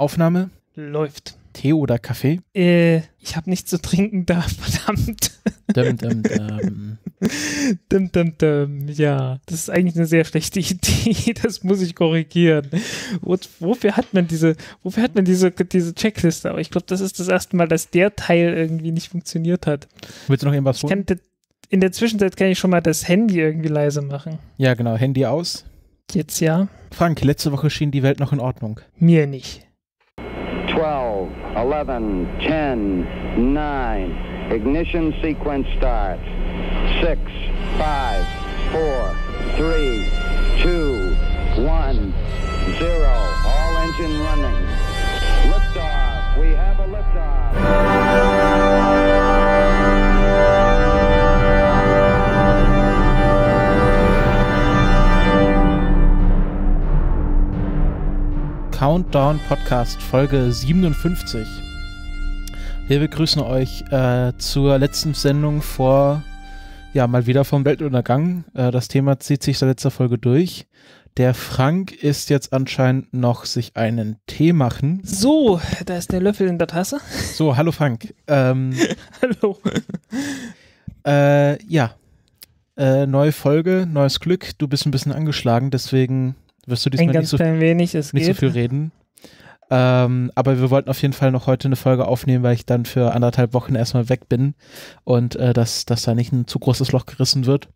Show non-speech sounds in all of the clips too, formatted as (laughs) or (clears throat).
Aufnahme? Läuft. Tee oder Kaffee? Äh, ich habe nichts zu trinken da, (laughs) verdammt. Dum, dum, dum. (laughs) dum, dum, dum. Ja, das ist eigentlich eine sehr schlechte (laughs) Idee. Das muss ich korrigieren. Und wofür hat man diese, wofür hat man diese, diese Checkliste? Aber ich glaube, das ist das erste Mal, dass der Teil irgendwie nicht funktioniert hat. Willst du noch irgendwas holen? in der Zwischenzeit kann ich schon mal das Handy irgendwie leise machen. Ja, genau. Handy aus. Jetzt ja. Frank, letzte Woche schien die Welt noch in Ordnung. Mir nicht. 11, 10, 9. Ignition sequence starts. 6, 5, 4, 3, 2, 1, 0. All engine running. Liftoff. We have a liftoff. Countdown Podcast Folge 57. Wir begrüßen euch äh, zur letzten Sendung vor, ja, mal wieder vom Weltuntergang. Äh, das Thema zieht sich seit letzter Folge durch. Der Frank ist jetzt anscheinend noch sich einen Tee machen. So, da ist der Löffel in der Tasse. So, hallo Frank. Ähm, (laughs) hallo. Äh, ja, äh, neue Folge, neues Glück. Du bist ein bisschen angeschlagen, deswegen wirst du diesmal nicht so, wenig, nicht geht. so viel reden. Ähm, aber wir wollten auf jeden Fall noch heute eine Folge aufnehmen, weil ich dann für anderthalb Wochen erstmal weg bin und äh, dass, dass da nicht ein zu großes Loch gerissen wird.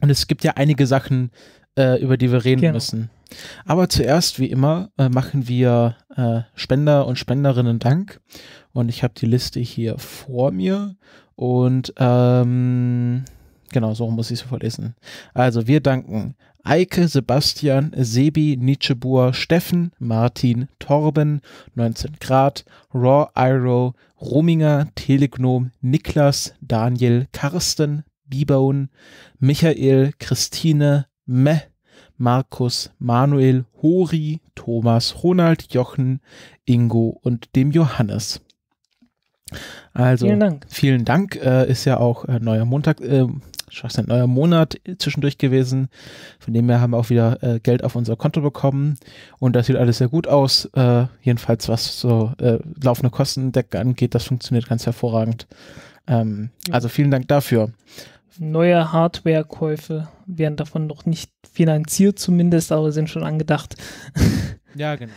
Und es gibt ja einige Sachen, äh, über die wir reden genau. müssen. Aber zuerst, wie immer, äh, machen wir äh, Spender und Spenderinnen Dank. Und ich habe die Liste hier vor mir. Und ähm, genau, so muss ich es vorlesen. Also, wir danken Eike, Sebastian, Sebi, Nietzschebur, Steffen, Martin, Torben, 19 Grad, Raw Iro, Rominger, Telegnom, Niklas, Daniel, Karsten, Bibone, Michael, Christine, Meh, Markus, Manuel, Hori, Thomas, Ronald, Jochen, Ingo und dem Johannes. Also, vielen Dank. Vielen Dank äh, ist ja auch äh, neuer Montag, äh, schon weiß neuer Monat zwischendurch gewesen. Von dem her haben wir auch wieder äh, Geld auf unser Konto bekommen. Und das sieht alles sehr gut aus. Äh, jedenfalls, was so äh, laufende Kostendecke angeht, das funktioniert ganz hervorragend. Ähm, ja. Also vielen Dank dafür. Neue Hardwarekäufe werden davon noch nicht finanziert, zumindest, aber sind schon angedacht. (laughs) Ja, genau.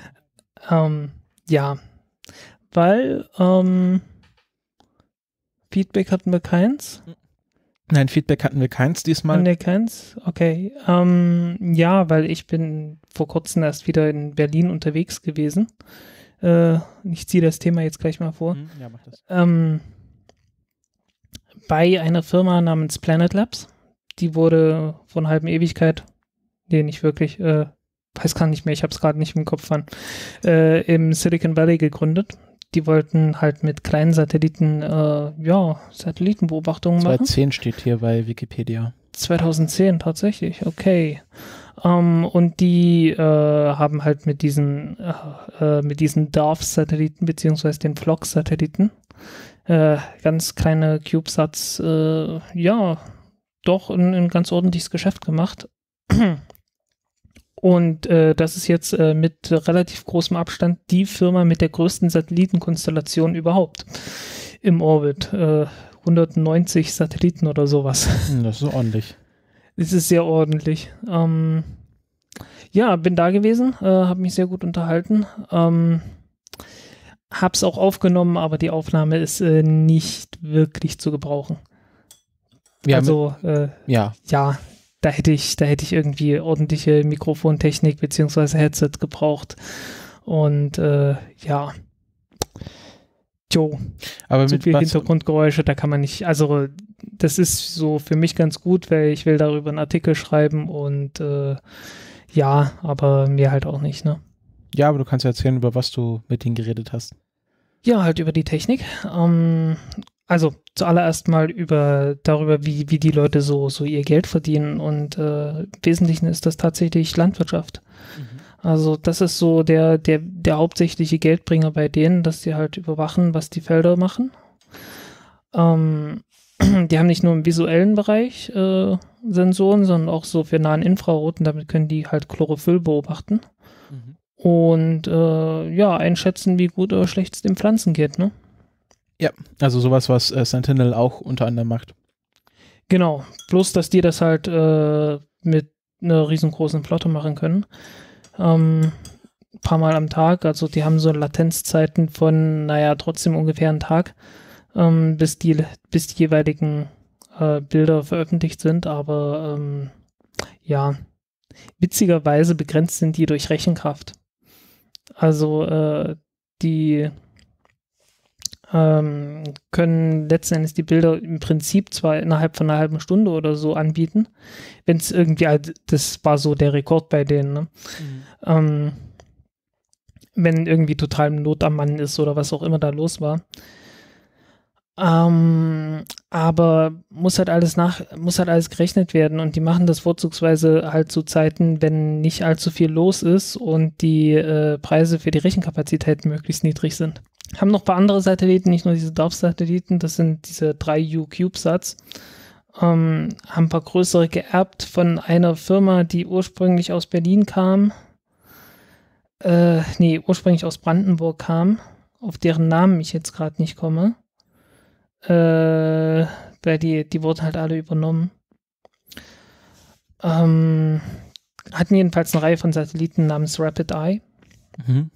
ähm, ja, weil ähm, Feedback hatten wir keins. Mhm. Nein, Feedback hatten wir keins diesmal. Nee, keins? Okay. Ähm, ja, weil ich bin vor kurzem erst wieder in Berlin unterwegs gewesen. Äh, ich ziehe das Thema jetzt gleich mal vor. Mhm. Ja, mach das. Ähm, bei einer Firma namens Planet Labs. Die wurde vor einer halben Ewigkeit, nee, nicht wirklich, äh, weiß gar nicht mehr, ich habe es gerade nicht im Kopf, an, äh, im Silicon Valley gegründet die wollten halt mit kleinen Satelliten, äh, ja, Satellitenbeobachtungen machen. 2010 steht hier bei Wikipedia. 2010 tatsächlich, okay. Ähm, und die äh, haben halt mit diesen, äh, äh mit diesen DARF-Satelliten beziehungsweise den Flock-Satelliten äh, ganz kleine CubeSats, äh, ja, doch ein, ein ganz ordentliches Geschäft gemacht. Und äh, das ist jetzt äh, mit relativ großem Abstand die Firma mit der größten Satellitenkonstellation überhaupt im Orbit. Äh, 190 Satelliten oder sowas. Hm, das ist ordentlich. Das ist sehr ordentlich. Ähm, ja, bin da gewesen, äh, habe mich sehr gut unterhalten. Ähm, hab's auch aufgenommen, aber die Aufnahme ist äh, nicht wirklich zu gebrauchen. Wir also, äh, ja. ja, da hätte ich, da hätte ich irgendwie ordentliche Mikrofontechnik beziehungsweise Headset gebraucht. Und äh, ja. Jo. Aber so mit viel Hintergrundgeräusche, da kann man nicht, also das ist so für mich ganz gut, weil ich will darüber einen Artikel schreiben und äh, ja, aber mir halt auch nicht, ne? Ja, aber du kannst ja erzählen, über was du mit denen geredet hast. Ja, halt über die Technik. Ähm, also zuallererst mal über darüber, wie, wie die Leute so, so ihr Geld verdienen. Und äh, im Wesentlichen ist das tatsächlich Landwirtschaft. Mhm. Also das ist so der, der, der hauptsächliche Geldbringer bei denen, dass die halt überwachen, was die Felder machen. Ähm, (clears throat) die haben nicht nur im visuellen Bereich äh, Sensoren, sondern auch so für nahen Infraroten, damit können die halt Chlorophyll beobachten. Mhm. Und äh, ja, einschätzen, wie gut oder schlecht es den Pflanzen geht, ne? Ja, also sowas, was äh, Sentinel auch unter anderem macht. Genau, bloß dass die das halt äh, mit einer riesengroßen Flotte machen können. Ähm, ein paar Mal am Tag, also die haben so Latenzzeiten von, naja, trotzdem ungefähr einen Tag, ähm, bis, die, bis die jeweiligen äh, Bilder veröffentlicht sind, aber ähm, ja, witzigerweise begrenzt sind die durch Rechenkraft. Also äh, die ähm, können letzten Endes die Bilder im Prinzip zwar innerhalb von einer halben Stunde oder so anbieten, wenn es irgendwie, halt, das war so der Rekord bei denen, ne? mhm. ähm, wenn irgendwie total Not am Mann ist oder was auch immer da los war. Ähm, aber muss halt alles nach, muss halt alles gerechnet werden und die machen das vorzugsweise halt zu Zeiten, wenn nicht allzu viel los ist und die äh, Preise für die Rechenkapazität möglichst niedrig sind haben noch ein paar andere Satelliten, nicht nur diese Dorf-Satelliten, das sind diese drei U-CubeSats, ähm, haben ein paar größere geerbt von einer Firma, die ursprünglich aus Berlin kam, äh, nee, ursprünglich aus Brandenburg kam, auf deren Namen ich jetzt gerade nicht komme. Äh, weil die, die wurden halt alle übernommen. Ähm, hatten jedenfalls eine Reihe von Satelliten namens Rapid Eye. Mhm.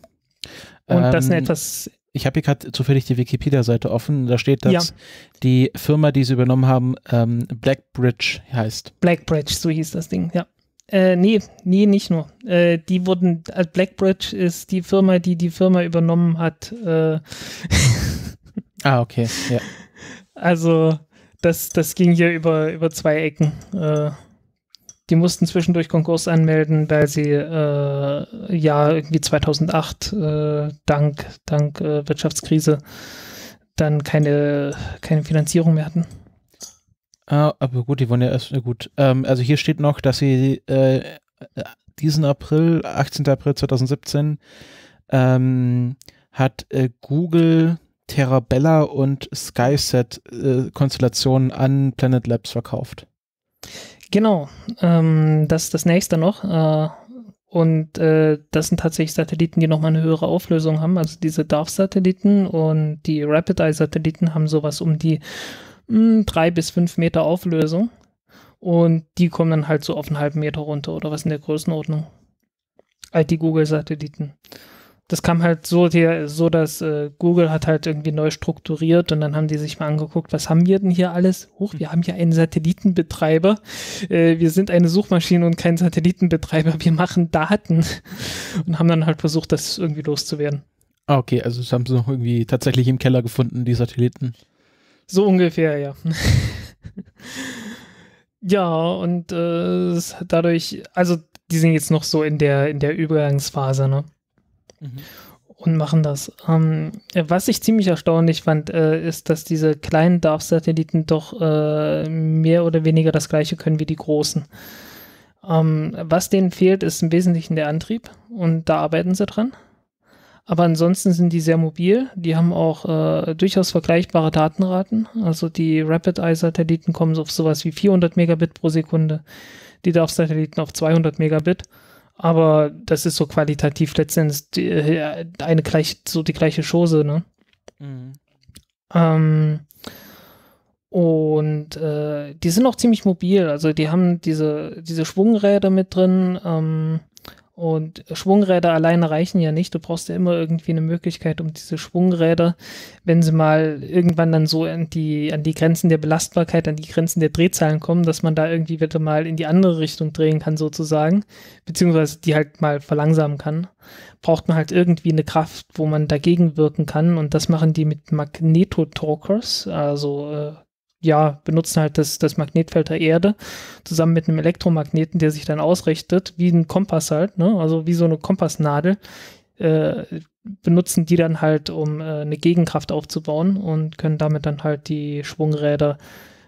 Und das ist eine ähm, etwas ich habe hier gerade zufällig die Wikipedia-Seite offen. Da steht, dass ja. die Firma, die sie übernommen haben, ähm, Blackbridge heißt. Blackbridge, so hieß das Ding, ja. Äh, nee, nee, nicht nur. Äh, die wurden, also Blackbridge ist die Firma, die die Firma übernommen hat. Äh (laughs) ah, okay, ja. Also, das, das ging hier über, über zwei Ecken. Äh, die mussten zwischendurch Konkurs anmelden, weil sie äh, ja irgendwie 2008 äh, dank, dank äh, Wirtschaftskrise dann keine, keine Finanzierung mehr hatten. Ah, aber gut, die wollen ja erst gut. Ähm, also hier steht noch, dass sie äh, diesen April, 18. April 2017, ähm, hat äh, Google Terabella und Skyset äh, Konstellationen an Planet Labs verkauft. Genau, ähm, das ist das nächste noch. Äh, und äh, das sind tatsächlich Satelliten, die nochmal eine höhere Auflösung haben. Also diese DARF-Satelliten und die Rapid-Eye-Satelliten haben sowas um die mh, hm, drei bis fünf Meter Auflösung. Und die kommen dann halt so auf einen halben Meter runter oder was in der Größenordnung. All die Google-Satelliten das kam halt so, die, so dass äh, Google hat halt irgendwie neu strukturiert und dann haben die sich mal angeguckt, was haben wir denn hier alles? Huch, wir haben hier einen Satellitenbetreiber. Äh, wir sind eine Suchmaschine und kein Satellitenbetreiber. Wir machen Daten und haben dann halt versucht, das irgendwie loszuwerden. Ah, okay, also das haben sie noch irgendwie tatsächlich im Keller gefunden, die Satelliten. So ungefähr, ja. (laughs) ja, und äh, dadurch, also die sind jetzt noch so in der, in der Übergangsphase, ne? Mhm. Und machen das. Ähm, was ich ziemlich erstaunlich fand, äh, ist, dass diese kleinen DARF-Satelliten doch äh, mehr oder weniger das gleiche können wie die großen. Ähm, was denen fehlt, ist im Wesentlichen der Antrieb und da arbeiten sie dran. Aber ansonsten sind die sehr mobil. Die haben auch äh, durchaus vergleichbare Datenraten. Also die Rapid-Eye-Satelliten kommen auf sowas wie 400 Megabit pro Sekunde. Die DARF-Satelliten auf 200 Megabit aber das ist so qualitativ letztendlich die, äh, eine gleich, so die gleiche Chose, ne? Mhm. Ähm, und äh, die sind auch ziemlich mobil, also die haben diese, diese Schwungräder mit drin, ähm, und Schwungräder alleine reichen ja nicht. Du brauchst ja immer irgendwie eine Möglichkeit, um diese Schwungräder, wenn sie mal irgendwann dann so an die, an die Grenzen der Belastbarkeit, an die Grenzen der Drehzahlen kommen, dass man da irgendwie wieder mal in die andere Richtung drehen kann sozusagen, beziehungsweise die halt mal verlangsamen kann, braucht man halt irgendwie eine Kraft, wo man dagegen wirken kann. Und das machen die mit Magnetotalkers, also äh, ja, benutzen halt das, das Magnetfeld der Erde zusammen mit einem Elektromagneten, der sich dann ausrichtet, wie ein Kompass halt, ne? also wie so eine Kompassnadel, äh, benutzen die dann halt, um äh, eine Gegenkraft aufzubauen und können damit dann halt die Schwungräder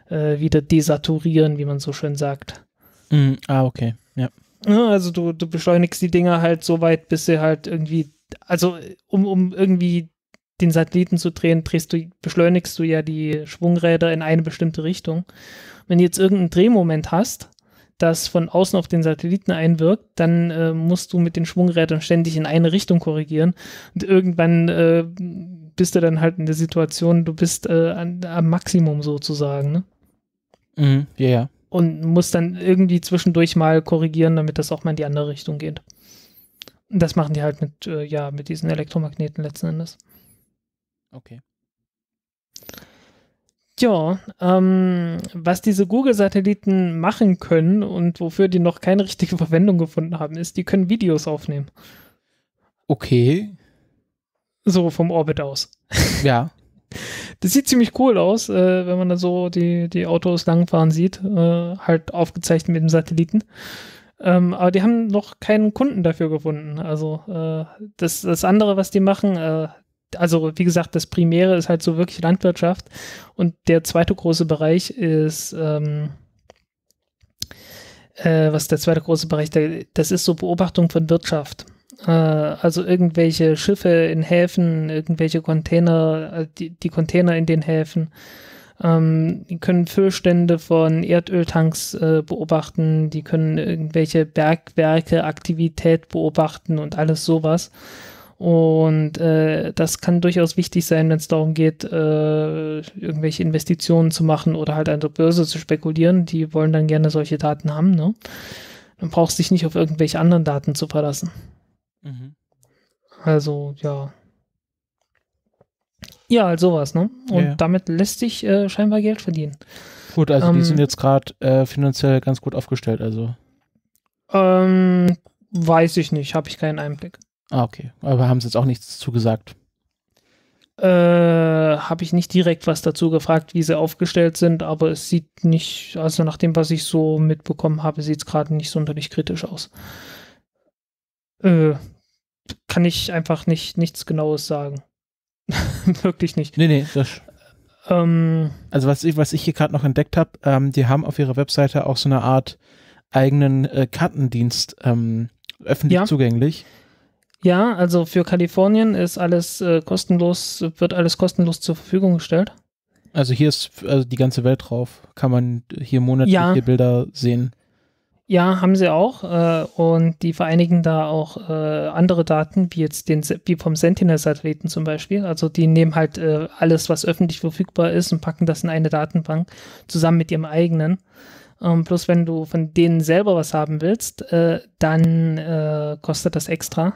äh, wieder desaturieren, wie man so schön sagt. Mm, ah, okay, ja. Also du, du beschleunigst die Dinger halt so weit, bis sie halt irgendwie, also um, um irgendwie den Satelliten zu drehen, drehst du, beschleunigst du ja die Schwungräder in eine bestimmte Richtung. Wenn du jetzt irgendein Drehmoment hast, das von außen auf den Satelliten einwirkt, dann äh, musst du mit den Schwungrädern ständig in eine Richtung korrigieren. Und irgendwann äh, bist du dann halt in der Situation, du bist äh, an, am Maximum sozusagen. Ne? Mhm, ja, yeah. Und musst dann irgendwie zwischendurch mal korrigieren, damit das auch mal in die andere Richtung geht. Und das machen die halt mit, äh, ja, mit diesen Elektromagneten letzten Endes. Okay. Ja, ähm, was diese Google-Satelliten machen können und wofür die noch keine richtige (laughs) Verwendung gefunden haben, ist, die können Videos aufnehmen. Okay. So vom Orbit aus. (laughs) Ja. Das sieht ziemlich cool aus, äh, wenn man da so die, die Autos langfahren sieht, äh, halt aufgezeichnet mit dem Satelliten. Ähm, aber die haben noch keinen Kunden dafür gefunden. Also äh, das, das andere, was die machen, äh, also wie gesagt, das Primäre ist halt so wirklich Landwirtschaft und der zweite große Bereich ist, ähm, äh, was ist der zweite große Bereich, der, das ist so Beobachtung von Wirtschaft. Äh, also irgendwelche Schiffe in Häfen, irgendwelche Container, äh, die, die Container in den Häfen ähm, die können Füllstände von Erdöltanks äh, beobachten, die können irgendwelche Bergwerke, Aktivität beobachten und alles sowas. Und äh, das kann durchaus wichtig sein, wenn es darum geht, äh, irgendwelche Investitionen zu machen oder halt an der Börse zu spekulieren. Die wollen dann gerne solche Daten haben. Ne? Dann brauchst du dich nicht auf irgendwelche anderen Daten zu verlassen. Mhm. Also, ja. Ja, halt sowas, ne? Und ja. damit lässt sich äh, scheinbar Geld verdienen. Gut, also ähm, die sind jetzt gerade äh, finanziell ganz gut aufgestellt, also. Ähm, weiß ich nicht, habe ich keinen Einblick. Ah, okay. Aber haben sie jetzt auch nichts zugesagt? Äh, Habe ich nicht direkt was dazu gefragt, wie sie aufgestellt sind, aber es sieht nicht, also nach dem, was ich so mitbekommen habe, sieht es gerade nicht sonderlich kritisch aus. Äh, kann ich einfach nicht, nichts Genaues sagen. (laughs) Wirklich nicht. Nee, nee, das. Ähm, also, was ich, was ich hier gerade noch entdeckt habe, ähm, die haben auf ihrer Webseite auch so eine Art eigenen äh, Kartendienst ähm, öffentlich ja. zugänglich. Ja ja, also für Kalifornien ist alles äh, kostenlos, wird alles kostenlos zur Verfügung gestellt. Also hier ist also die ganze Welt drauf. Kann man hier monatliche ja. Bilder sehen. Ja, haben sie auch. Äh, und die vereinigen da auch äh, andere Daten, wie jetzt den, wie vom Sentinel-Satelliten zum Beispiel. Also die nehmen halt äh, alles, was öffentlich verfügbar ist und packen das in eine Datenbank zusammen mit ihrem eigenen. Ähm, bloß wenn du von denen selber was haben willst, äh, dann äh, kostet das extra.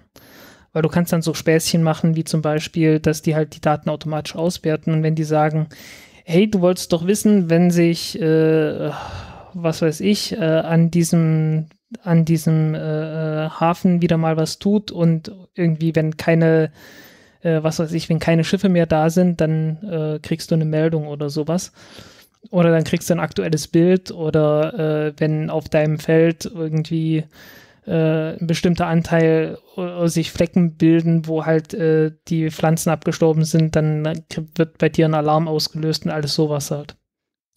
Weil du kannst dann so Späßchen machen, wie zum Beispiel, dass die halt die Daten automatisch auswerten und wenn die sagen, hey, du wolltest doch wissen, wenn sich, äh, was weiß ich, äh, an diesem an diesem äh, äh, Hafen wieder mal was tut und irgendwie, wenn keine was weiß ich, wenn keine Schiffe mehr da sind, dann äh, kriegst du eine Meldung oder sowas oder dann kriegst du ein aktuelles Bild oder äh, wenn auf deinem Feld irgendwie äh, ein bestimmter Anteil oder äh, sich Flecken bilden, wo halt äh, die Pflanzen abgestorben sind, dann äh, wird bei dir ein Alarm ausgelöst und alles sowas halt.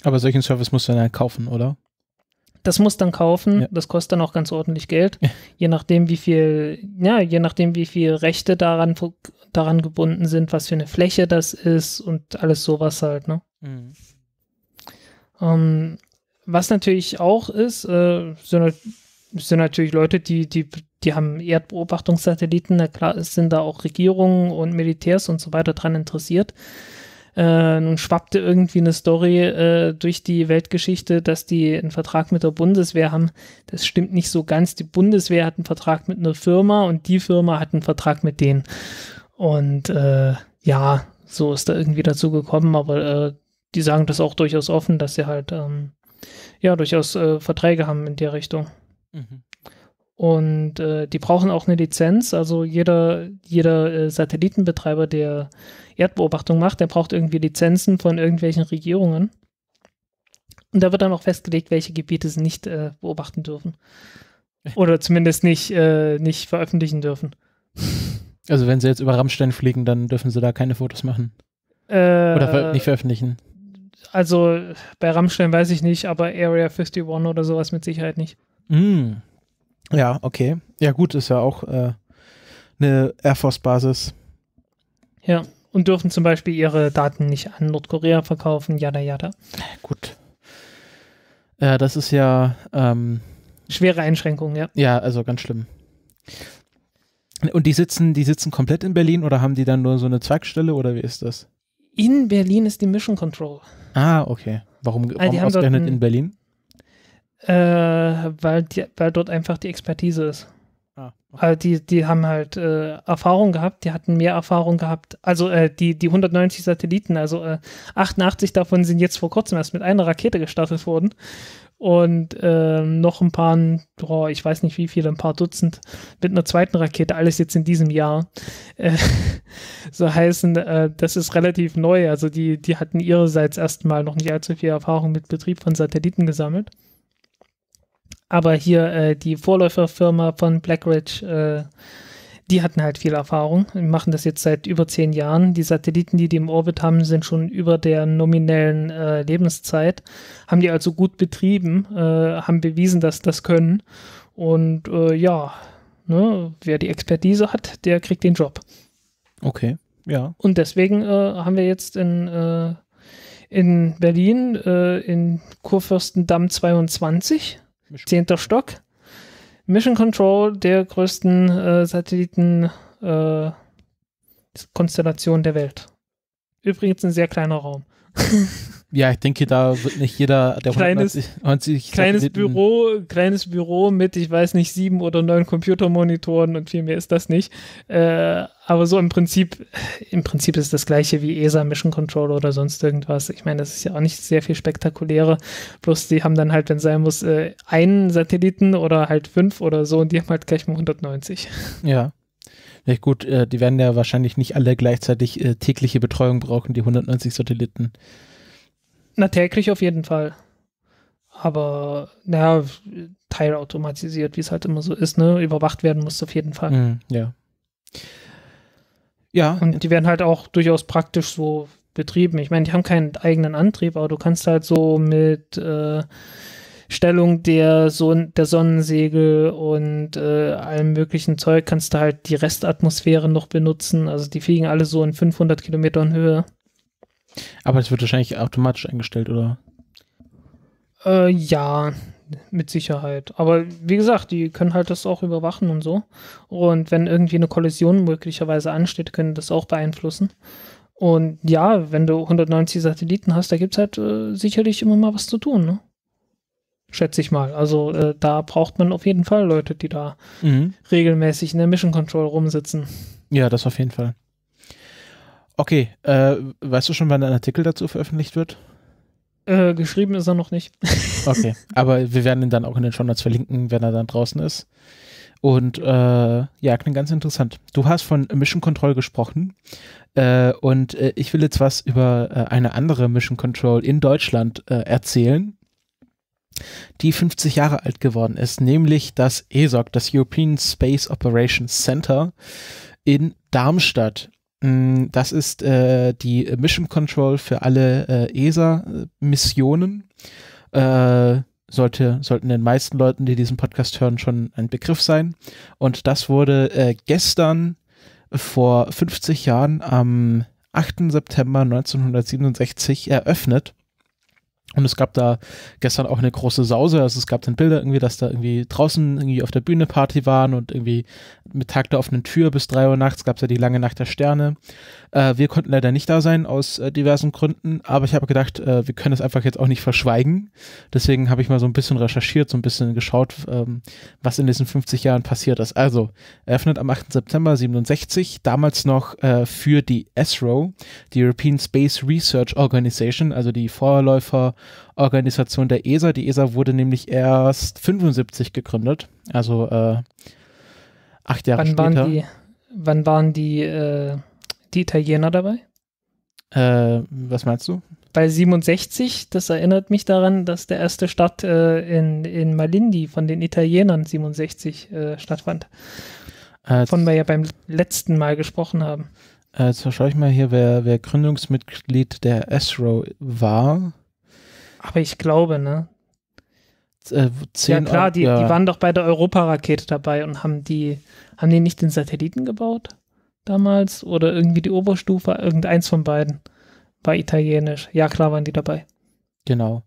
Aber solchen Service musst du dann halt kaufen, oder? Das muss dann kaufen, ja. das kostet dann auch ganz ordentlich Geld, ja. je nachdem wie viel, ja, je nachdem wie viel Rechte daran, daran gebunden sind, was für eine Fläche das ist und alles sowas halt, ne? Mhm. Ähm, was natürlich auch ist, äh, sind, sind, natürlich Leute, die, die, die haben Erdbeobachtungssatelliten, na klar sind da auch Regierungen und Militärs und so weiter dran interessiert. Äh, nun schwappte irgendwie eine Story äh, durch die Weltgeschichte, dass die einen Vertrag mit der Bundeswehr haben. Das stimmt nicht so ganz. Die Bundeswehr hat einen Vertrag mit einer Firma und die Firma hat einen Vertrag mit denen. Und äh, ja, so ist da irgendwie dazu gekommen, aber äh, die sagen das auch durchaus offen, dass sie halt ähm, ja durchaus äh, Verträge haben in der Richtung. Mhm. Und äh, die brauchen auch eine Lizenz. Also jeder, jeder äh, Satellitenbetreiber, der Erdbeobachtung macht, der braucht irgendwie Lizenzen von irgendwelchen Regierungen. Und da wird dann auch festgelegt, welche Gebiete sie nicht äh, beobachten dürfen. Oder zumindest nicht, äh, nicht veröffentlichen dürfen. Also wenn sie jetzt über Rammstein fliegen, dann dürfen sie da keine Fotos machen. Äh, Oder ver nicht veröffentlichen also bei Rammstein weiß ich nicht, aber Area 51 oder sowas mit Sicherheit nicht. Mm. Ja, okay. Ja, gut, ist ja auch äh, eine Air Force-Basis. Ja, und dürfen zum Beispiel ihre Daten nicht an Nordkorea verkaufen, jada jada. Gut. Ja, das ist ja. Ähm, Schwere Einschränkungen, ja. Ja, also ganz schlimm. Und die sitzen, die sitzen komplett in Berlin oder haben die dann nur so eine Zweigstelle oder wie ist das? in Berlin ist die Mission Control. Ah, okay. Warum, ah, warum also ausgerechnet in Berlin? Äh, weil, die, weil dort einfach die Expertise ist. Ah, okay. die, die haben halt äh, Erfahrung gehabt, die hatten mehr Erfahrung gehabt. Also äh, die, die 190 Satelliten, also äh, 88 davon sind jetzt vor kurzem erst mit einer Rakete gestartet worden und ähm, noch ein paar, oh, ich weiß nicht wie viele, ein paar Dutzend mit einer zweiten Rakete, alles jetzt in diesem Jahr. Äh, (laughs) so heißen, äh, das ist relativ neu. Also die, die hatten ihrerseits erstmal noch nicht allzu viel Erfahrung mit Betrieb von Satelliten gesammelt. Aber hier äh, die Vorläuferfirma von Blackridge äh, die hatten halt viel Erfahrung und machen das jetzt seit über zehn Jahren. Die Satelliten, die die im Orbit haben, sind schon über der nominellen äh, Lebenszeit, haben die also gut betrieben, äh, haben bewiesen, dass das können. Und äh, ja, ne, wer die Expertise hat, der kriegt den Job. Okay, ja. Und deswegen äh, haben wir jetzt in, äh, in Berlin, äh, in Kurfürstendamm 22, 10. Stock, Mission Control, der größten äh, Satellitenkonstellation äh, der Welt. Übrigens ein sehr kleiner Raum. (laughs) ja, ich denke, da wird nicht jeder der kleines, 190, kleines Büro, kleines Büro mit, ich weiß nicht, sieben oder neun Computermonitoren und viel mehr ist das nicht. Äh, aber so im Prinzip, im Prinzip ist das gleiche wie ESA Mission Control oder sonst irgendwas. Ich meine, das ist ja auch nicht sehr viel spektakulärer. Bloß die haben dann halt, wenn sein muss, äh, einen Satelliten oder halt fünf oder so und die haben halt gleich mal 190. Ja. Ja, gut, äh, die werden ja wahrscheinlich nicht alle gleichzeitig äh, tägliche Betreuung brauchen, die 190 Satelliten. Na, täglich auf jeden Fall. Aber, naja, teilautomatisiert, wie es halt immer so ist, ne? Überwacht werden muss auf jeden Fall. Mhm, ja. Ja. Und die werden halt auch durchaus praktisch so betrieben. Ich meine, die haben keinen eigenen Antrieb, aber du kannst halt so mit äh, Stellung der, Son der Sonnensegel und äh, allem möglichen Zeug kannst du halt die Restatmosphäre noch benutzen. Also die fliegen alle so in 500 Kilometern Höhe. Aber es wird wahrscheinlich automatisch eingestellt, oder? Äh, ja, mit Sicherheit. Aber wie gesagt, die können halt das auch überwachen und so. Und wenn irgendwie eine Kollision möglicherweise ansteht, können das auch beeinflussen. Und ja, wenn du 190 Satelliten hast, da gibt es halt äh, sicherlich immer mal was zu tun, ne? Schätze ich mal. Also äh, da braucht man auf jeden Fall Leute, die da mhm. regelmäßig in der Mission Control rumsitzen. Ja, das auf jeden Fall. Okay, äh, weißt du schon, wann ein Artikel dazu veröffentlicht wird? Äh, geschrieben ist er noch nicht. (laughs) okay, aber wir werden ihn dann auch in den Shownotes verlinken, wenn er dann draußen ist. Und äh, ja, klingt ganz interessant. Du hast von Mission Control gesprochen äh, und äh, ich will jetzt was über äh, eine andere Mission Control in Deutschland äh, erzählen, die 50 Jahre alt geworden ist, nämlich das ESOC, das European Space Operations Center in Darmstadt. Mm, das ist äh, die Mission Control für alle äh, ESA-Missionen. Äh, sollte, sollten den meisten Leuten, die diesen Podcast hören, schon ein Begriff sein. Und das wurde äh, gestern vor 50 Jahren am 8. September 1967 eröffnet. Und es gab da gestern auch eine große Sause. Also es gab dann Bilder irgendwie, dass da irgendwie draußen irgendwie auf der Bühne Party waren und irgendwie mit Tag der offenen Tür bis 3 Uhr nachts gab es ja die lange Nacht der Sterne. Äh, wir konnten leider nicht da sein aus äh, diversen Gründen, aber ich habe gedacht, äh, wir können es einfach jetzt auch nicht verschweigen. Deswegen habe ich mal so ein bisschen recherchiert, so ein bisschen geschaut, ähm, was in diesen 50 Jahren passiert ist. Also, eröffnet am 8. September 67, damals noch äh, für die ESRO, die European Space Research Organization, also die Vorläuferorganisation der ESA. Die ESA wurde nämlich erst 75 gegründet, also äh, Acht Jahre wann später. Waren die, wann waren die, äh, die Italiener dabei? Äh, was meinst du? Bei 67, das erinnert mich daran, dass der erste Start äh, in, in Malindi von den Italienern 67 äh, stattfand. Äh, von wir ja beim letzten Mal gesprochen haben. Äh, jetzt schaue ich mal hier, wer, wer Gründungsmitglied der ESRO war. Aber ich glaube, ne, äh, 10 Ja, klar, die, ja. die waren doch bei der Europa-Rakete dabei und haben die, haben die nicht den Satelliten gebaut damals? Oder irgendwie die Oberstufe, irgendeins von beiden war italienisch. Ja, klar waren die dabei. Genau.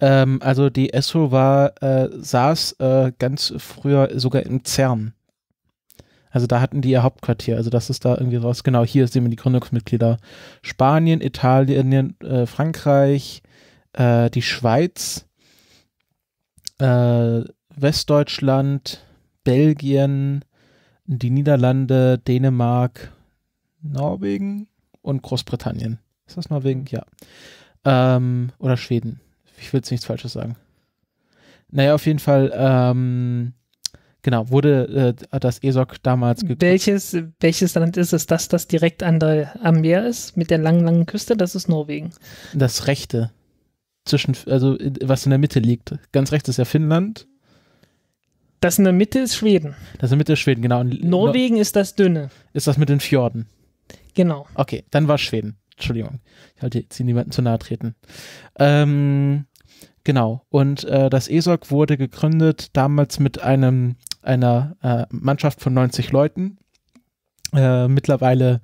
Ähm, also die ESO war, äh, saß äh, ganz früher sogar in CERN. Also da hatten die ihr Hauptquartier. Also das ist da irgendwie was. Genau, hier sehen wir die Gründungsmitglieder. Spanien, Italien, äh, Frankreich, äh, die Schweiz, äh, Westdeutschland, Belgien, die Niederlande, Dänemark, Norwegen und Großbritannien. Ist das Norwegen? Mhm. Ja. Ähm, oder Schweden. Ich will jetzt nichts Falsches sagen. Naja, auf jeden Fall, ähm, genau, wurde äh, das ESOC damals gegründet. Welches, welches Land ist es? Das, das direkt an der, am Meer ist, mit der langen, langen Küste? Das ist Norwegen. Das rechte zwischen, also was in der Mitte liegt. Ganz rechts ist ja Finnland. Das in der Mitte ist Schweden. Das in der Mitte ist Schweden, genau. Und Norwegen no ist das dünne. Ist das mit den Fjorden? Genau. Okay, dann war Schweden. Entschuldigung. Ich halte jetzt hier niemanden zu nahe treten. Ähm, genau. Und äh, das ESOG wurde gegründet damals mit einem, einer äh, Mannschaft von 90 Leuten. Äh, mittlerweile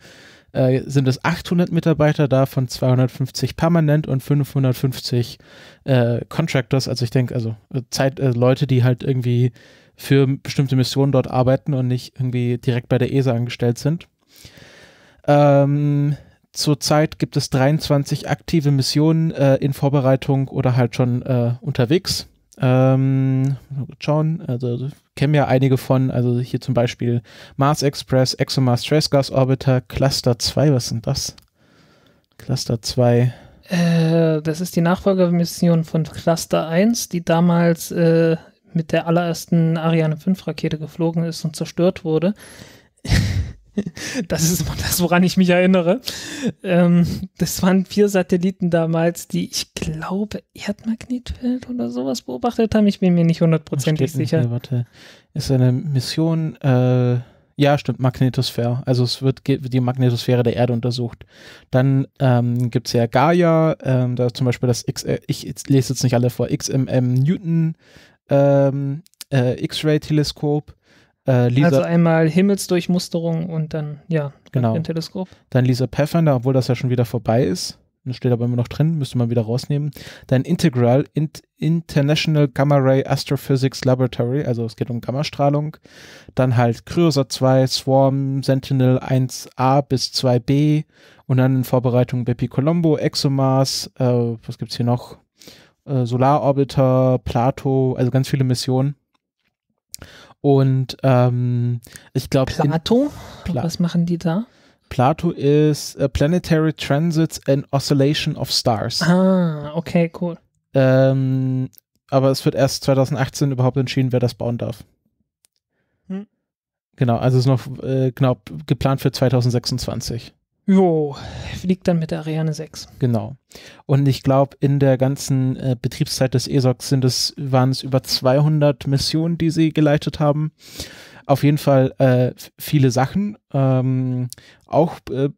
äh, sind es 800 Mitarbeiter, davon 250 permanent und 550 äh, Contractors, also ich denke, also äh, Zeit, äh, Leute, die halt irgendwie für bestimmte Missionen dort arbeiten und nicht irgendwie direkt bei der ESA angestellt sind. Ähm, zurzeit gibt es 23 aktive Missionen äh, in Vorbereitung oder halt schon äh, unterwegs. Ähm, schauen, also kennen wir einige von, also hier zum Beispiel Mars Express, ExoMars Trace Gas Orbiter, Cluster 2, was sind das? Cluster 2. Äh, das ist die Nachfolgermission von Cluster 1, die damals äh, mit der allerersten Ariane 5 Rakete geflogen ist und zerstört wurde das ist das, woran ich mich erinnere. Ähm, das waren vier Satelliten damals, die ich glaube Erdmagnetfeld oder sowas beobachtet haben. Ich bin mir nicht hundertprozentig sicher. Hier, warte, ist eine Mission. Äh, ja, stimmt, Magnetosphäre. Also es wird die Magnetosphäre der Erde untersucht. Dann ähm, gibt es ja Gaia, ähm, da zum Beispiel das X, äh, ich lese jetzt nicht alle vor, XMM Newton ähm, äh, X-Ray-Teleskop äh, Lisa, also einmal Himmelsdurchmusterung und dann, ja, genau. ein Teleskop. Dann Lisa Pathfinder, obwohl das ja schon wieder vorbei ist. Steht aber immer noch drin, müsste man wieder rausnehmen. Dann Integral, in, International Gamma Ray Astrophysics Laboratory, also es geht um Gammastrahlung. Dann halt Cryosat 2, Swarm, Sentinel 1a bis 2b und dann in Vorbereitung Bepi Colombo, ExoMars, äh, was es hier noch? Äh, Solar Plato, also ganz viele Missionen. Und ähm, ich glaube. Plato? Pla Was machen die da? Plato ist äh, Planetary Transits and Oscillation of Stars. Ah, okay, cool. Ähm, aber es wird erst 2018 überhaupt entschieden, wer das bauen darf. Hm. Genau, also es ist noch äh, genau geplant für 2026. Jo, fliegt dann mit der Ariane 6. Genau. Und ich glaube, in der ganzen äh, Betriebszeit des ESOX sind es, waren es über 200 Missionen, die sie geleitet haben. Auf jeden Fall äh, viele Sachen. Ähm, auch äh,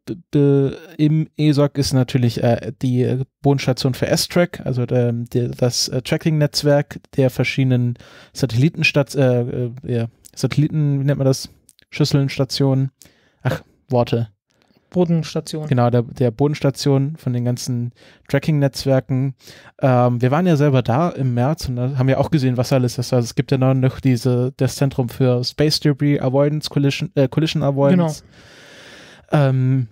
im ESOC ist natürlich äh, die Bodenstation für S-Track, also der, ähm, der, das äh, Tracking-Netzwerk der verschiedenen Satellitenstadt, ja, Satelliten, wie nennt man das? Schüsselnstationen. Ach, Worte Bodenstation. Genau, der, der Bodenstation von den ganzen Tracking-Netzwerken. Ähm, wir waren ja selber da im März und haben ja auch gesehen, was alles ist. Also es gibt ja noch diese, das Zentrum für Space Debris Avoidance, Collision, äh, Collision Avoidance. Genau. Ähm,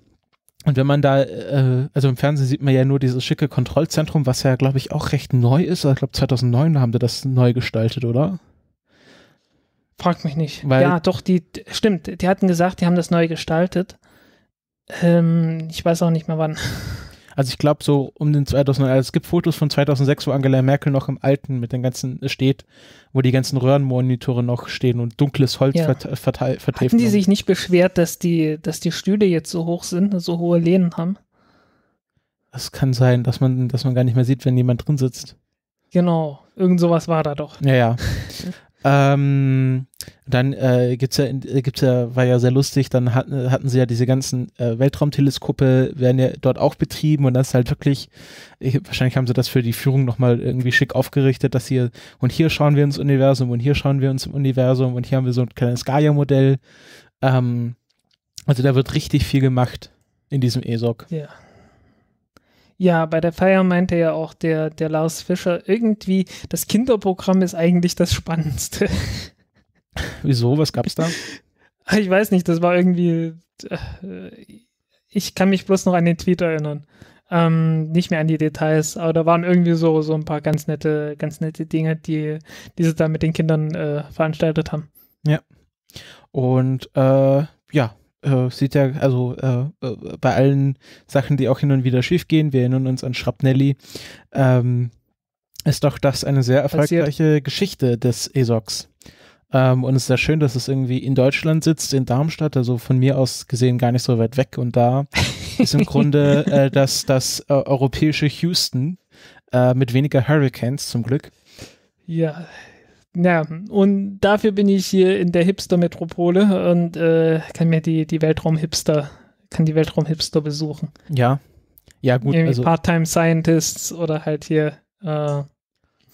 und wenn man da, äh, also im Fernsehen sieht man ja nur dieses schicke Kontrollzentrum, was ja, glaube ich, auch recht neu ist. Also ich glaube, 2009 haben die das neu gestaltet, oder? Frag mich nicht. Weil ja, doch, die, stimmt, die hatten gesagt, die haben das neu gestaltet. Ähm, ich weiß auch nicht mehr wann. (laughs) Also ich glaube so um den 2000, also es gibt Fotos von 2006, wo Angela Merkel noch im Alten mit den ganzen äh, steht, wo die ganzen Röhrenmonitore noch stehen und dunkles Holz ja. verteilt. Hatten die sich nicht beschwert, dass die, dass die Stühle jetzt so hoch sind, so hohe Lehnen haben? Das kann sein, dass man, dass man gar nicht mehr sieht, wenn jemand drin sitzt. Genau, irgend sowas war da doch. Ja, ja. (laughs) ähm, dann äh, gibt's ja, äh, gibt's ja, war ja sehr lustig, dann hatten, hatten sie ja diese ganzen äh, Weltraumteleskope, werden ja dort auch betrieben und das ist halt wirklich, ich, wahrscheinlich haben sie das für die Führung nochmal irgendwie schick aufgerichtet, dass hier, und hier schauen wir ins Universum und hier schauen wir ins Universum und hier haben wir so ein kleines Gaia-Modell. Ähm, also da wird richtig viel gemacht in diesem ESOC. Ja. Ja, bei der Feier meinte ja auch der, der Lars Fischer irgendwie, das Kinderprogramm ist eigentlich das Spannendste. (laughs) Wieso? Was gab es da? (laughs) Ich weiß nicht, das war irgendwie. Äh, ich kann mich bloß noch an den Tweet erinnern. Ähm, nicht mehr an die Details, aber da waren irgendwie so, so ein paar ganz nette, ganz nette Dinge, die, die sie da mit den Kindern äh, veranstaltet haben. Ja. Und äh, ja, äh, sieht ja, also äh, äh, bei allen Sachen, die auch hin und wieder schief gehen, wir erinnern uns an Schrapnelli, ähm, ist doch das eine sehr erfolgreiche Passiert. Geschichte des ESOX. Ähm, und es ist ja schön, dass es irgendwie in Deutschland sitzt, in Darmstadt, also von mir aus gesehen gar nicht so weit weg. Und da (laughs) ist im Grunde äh, das, das äh, europäische Houston äh, mit weniger Hurricanes zum Glück. Ja, ja, und dafür bin ich hier in der Hipster-Metropole und äh, kann mir die, die Weltraum-Hipster, kann die Weltraum-Hipster besuchen. Ja, ja gut. Irgendwie also, Part-Time-Scientists oder halt hier äh,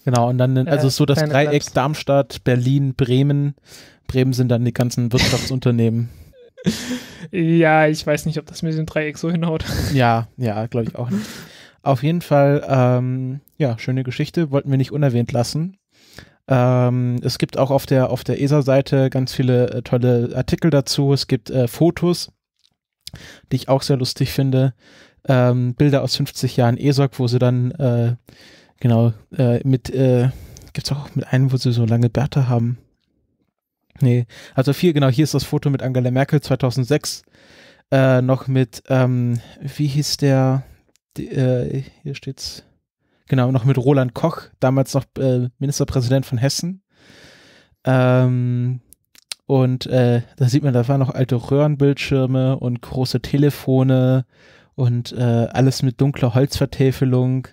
Genau, und dann, also äh, so das Dreieck Clubs. Darmstadt, Berlin, Bremen. Bremen sind dann die ganzen (laughs) Wirtschaftsunternehmen. ja, ich weiß nicht, ob das mit dem Dreieck so hinhaut. (laughs) ja, ja, glaube ich auch nicht. Auf jeden Fall, ähm, ja, schöne Geschichte, wollten wir nicht unerwähnt lassen. Ähm, es gibt auch auf der, auf der ESA-Seite ganz viele äh, tolle Artikel dazu. Es gibt äh, Fotos, die ich auch sehr lustig finde. Ähm, Bilder aus 50 Jahren ESOC, wo sie dann äh, Genau, äh, mit, äh, es auch mit einem, wo sie so lange Bärte haben. Nee, also vier, genau, hier ist das Foto mit Angela Merkel 2006. Äh, noch mit, ähm, wie hieß der, die, äh, hier steht's, genau, noch mit Roland Koch, damals noch äh, Ministerpräsident von Hessen. Ähm, und äh, da sieht man, da waren noch alte Röhrenbildschirme und große Telefone und äh, alles mit dunkler Holzvertäfelung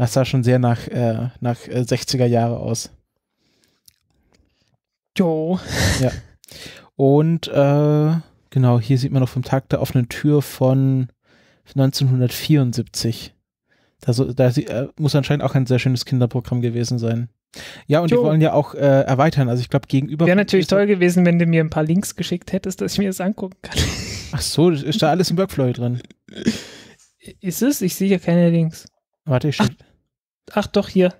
das sah schon sehr nach, äh, nach 60er äh, Jahre aus. Jo. Ja. Und äh, genau, hier sieht man noch vom Tag der offenen Tür von 1974. Da, so, da äh, muss anscheinend auch ein sehr schönes Kinderprogramm gewesen sein. Ja, und jo. die wollen ja auch äh, erweitern. Also ich glaube, gegenüber. Wäre natürlich toll gewesen, wenn du mir ein paar Links geschickt hättest, dass ich mir das angucken kann. (laughs) Ach so, ist da alles im Workflow drin? Ist es? Ich sehe ja keine Links. Warte, ich schick ach doch, hier.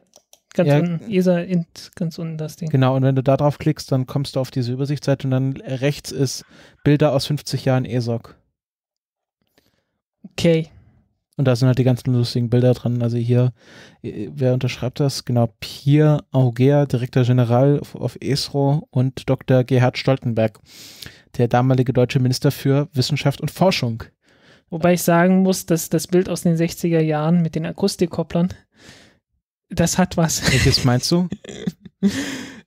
Ganz ja. unten, ESA int, ganz unten das Ding. Genau, und wenn du da drauf klickst, dann kommst du auf diese Übersichtsseite und dann rechts ist Bilder aus 50 Jahren ESOC. Okay. Und da sind halt die ganzen lustigen Bilder dran. Also hier, äh, wer unterschreibt das? Genau, Pierre Augea, Direktor General auf ESRO und Dr. Gerhard Stoltenberg, der damalige deutsche Minister für Wissenschaft und Forschung. Wobei ich sagen muss, dass das Bild aus den 60er Jahren mit den Akustikkopplern das hat was. Welches (laughs) meinst du?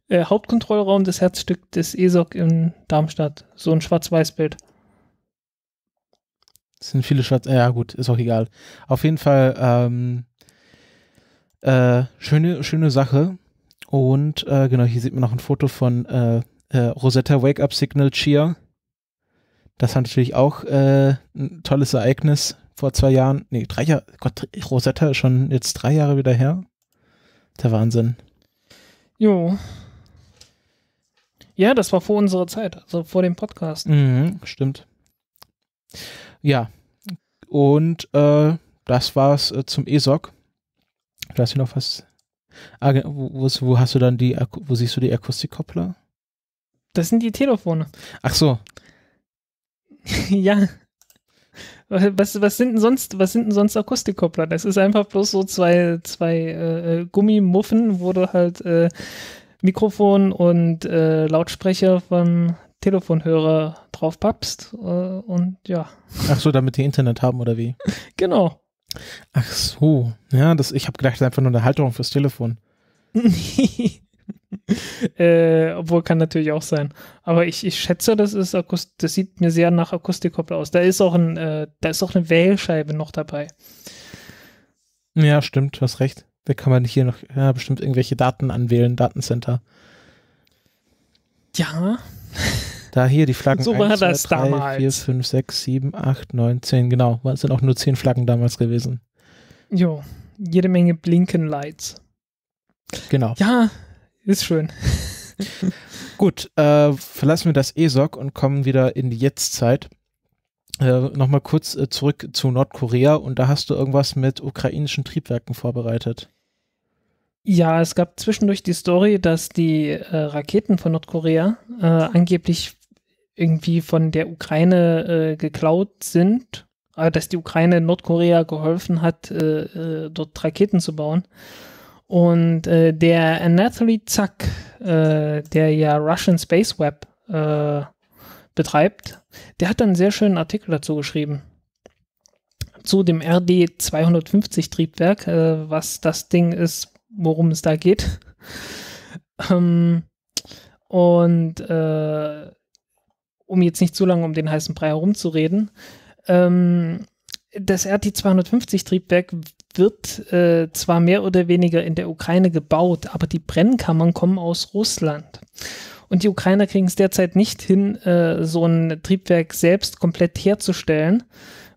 äh, Hauptkontrollraum, das Herzstück des ESOC in Darmstadt. So ein Schwarz-Weiß-Bild. Das sind viele Schwarz. Ja, gut, ist auch egal. Auf jeden Fall ähm, äh, schöne, schöne Sache. Und äh, genau, hier sieht man noch ein Foto von äh, äh Rosetta Wake Up Signal Cheer. Das war natürlich auch äh, ein tolles Ereignis vor zwei Jahren. Nee, drei Jahre. Gott, Rosetta ist schon jetzt drei Jahre wieder her. Der Wahnsinn. Jo. Ja, das war vor unserer Zeit, also vor dem Podcast. Mhm, stimmt. Ja. Und äh, das war's äh, zum ESOC. Du hast hier noch was. Ah, wo, wo, hast du dann die, wo siehst du die Akustikkoppler? Das sind die Telefone. Ach so. (laughs) ja. Was, was sind denn sonst, was sind denn sonst Akustikkoppler? Das ist einfach bloß so zwei, zwei äh, Gummimuffen, wo du halt äh, Mikrofon und äh, Lautsprecher vom Telefonhörer draufpappst äh, und ja. Ach so, damit die Internet haben oder wie? (laughs) genau. Ach so, ja, das, ich habe gedacht, das ist einfach nur eine Halterung fürs Telefon. (laughs) (laughs) äh, obwohl kann natürlich auch sein. Aber ich, ich schätze, das ist Akust das sieht mir sehr nach Akustikkoppel aus. Da ist auch ein, äh, da ist auch eine Wählscheibe noch dabei. Ja, stimmt, du hast recht. Da kann man hier noch ja, bestimmt irgendwelche Daten anwählen, Datencenter. Ja. Da hier die Flaggen. so war 1, das 2, 3, damals. 4, 5, 6, 7, 8, 9, 10, genau. Es sind auch nur 10 Flaggen damals gewesen. Jo, jede Menge Blinkenlights. Genau. Ja, ist schön. (laughs) Gut, äh, verlassen wir das ESOC und kommen wieder in die Jetztzeit. Äh, Nochmal kurz äh, zurück zu Nordkorea und da hast du irgendwas mit ukrainischen Triebwerken vorbereitet. Ja, es gab zwischendurch die Story, dass die äh, Raketen von Nordkorea äh, angeblich irgendwie von der Ukraine äh, geklaut sind, äh, dass die Ukraine Nordkorea geholfen hat, dort Raketen zu bauen. Und äh, der Anatoly Zack, äh, der ja Russian Space Web äh, betreibt, der hat einen sehr schönen Artikel dazu geschrieben. Zu dem RD250-Triebwerk, äh, was das Ding ist, worum es da geht. (laughs) ähm, und äh, um jetzt nicht zu lange um den heißen Brei herumzureden, ähm, das RT250-Triebwerk wird äh, zwar mehr oder weniger in der Ukraine gebaut, aber die Brennkammern kommen aus Russland. Und die Ukrainer kriegen es derzeit nicht hin, äh, so ein Triebwerk selbst komplett herzustellen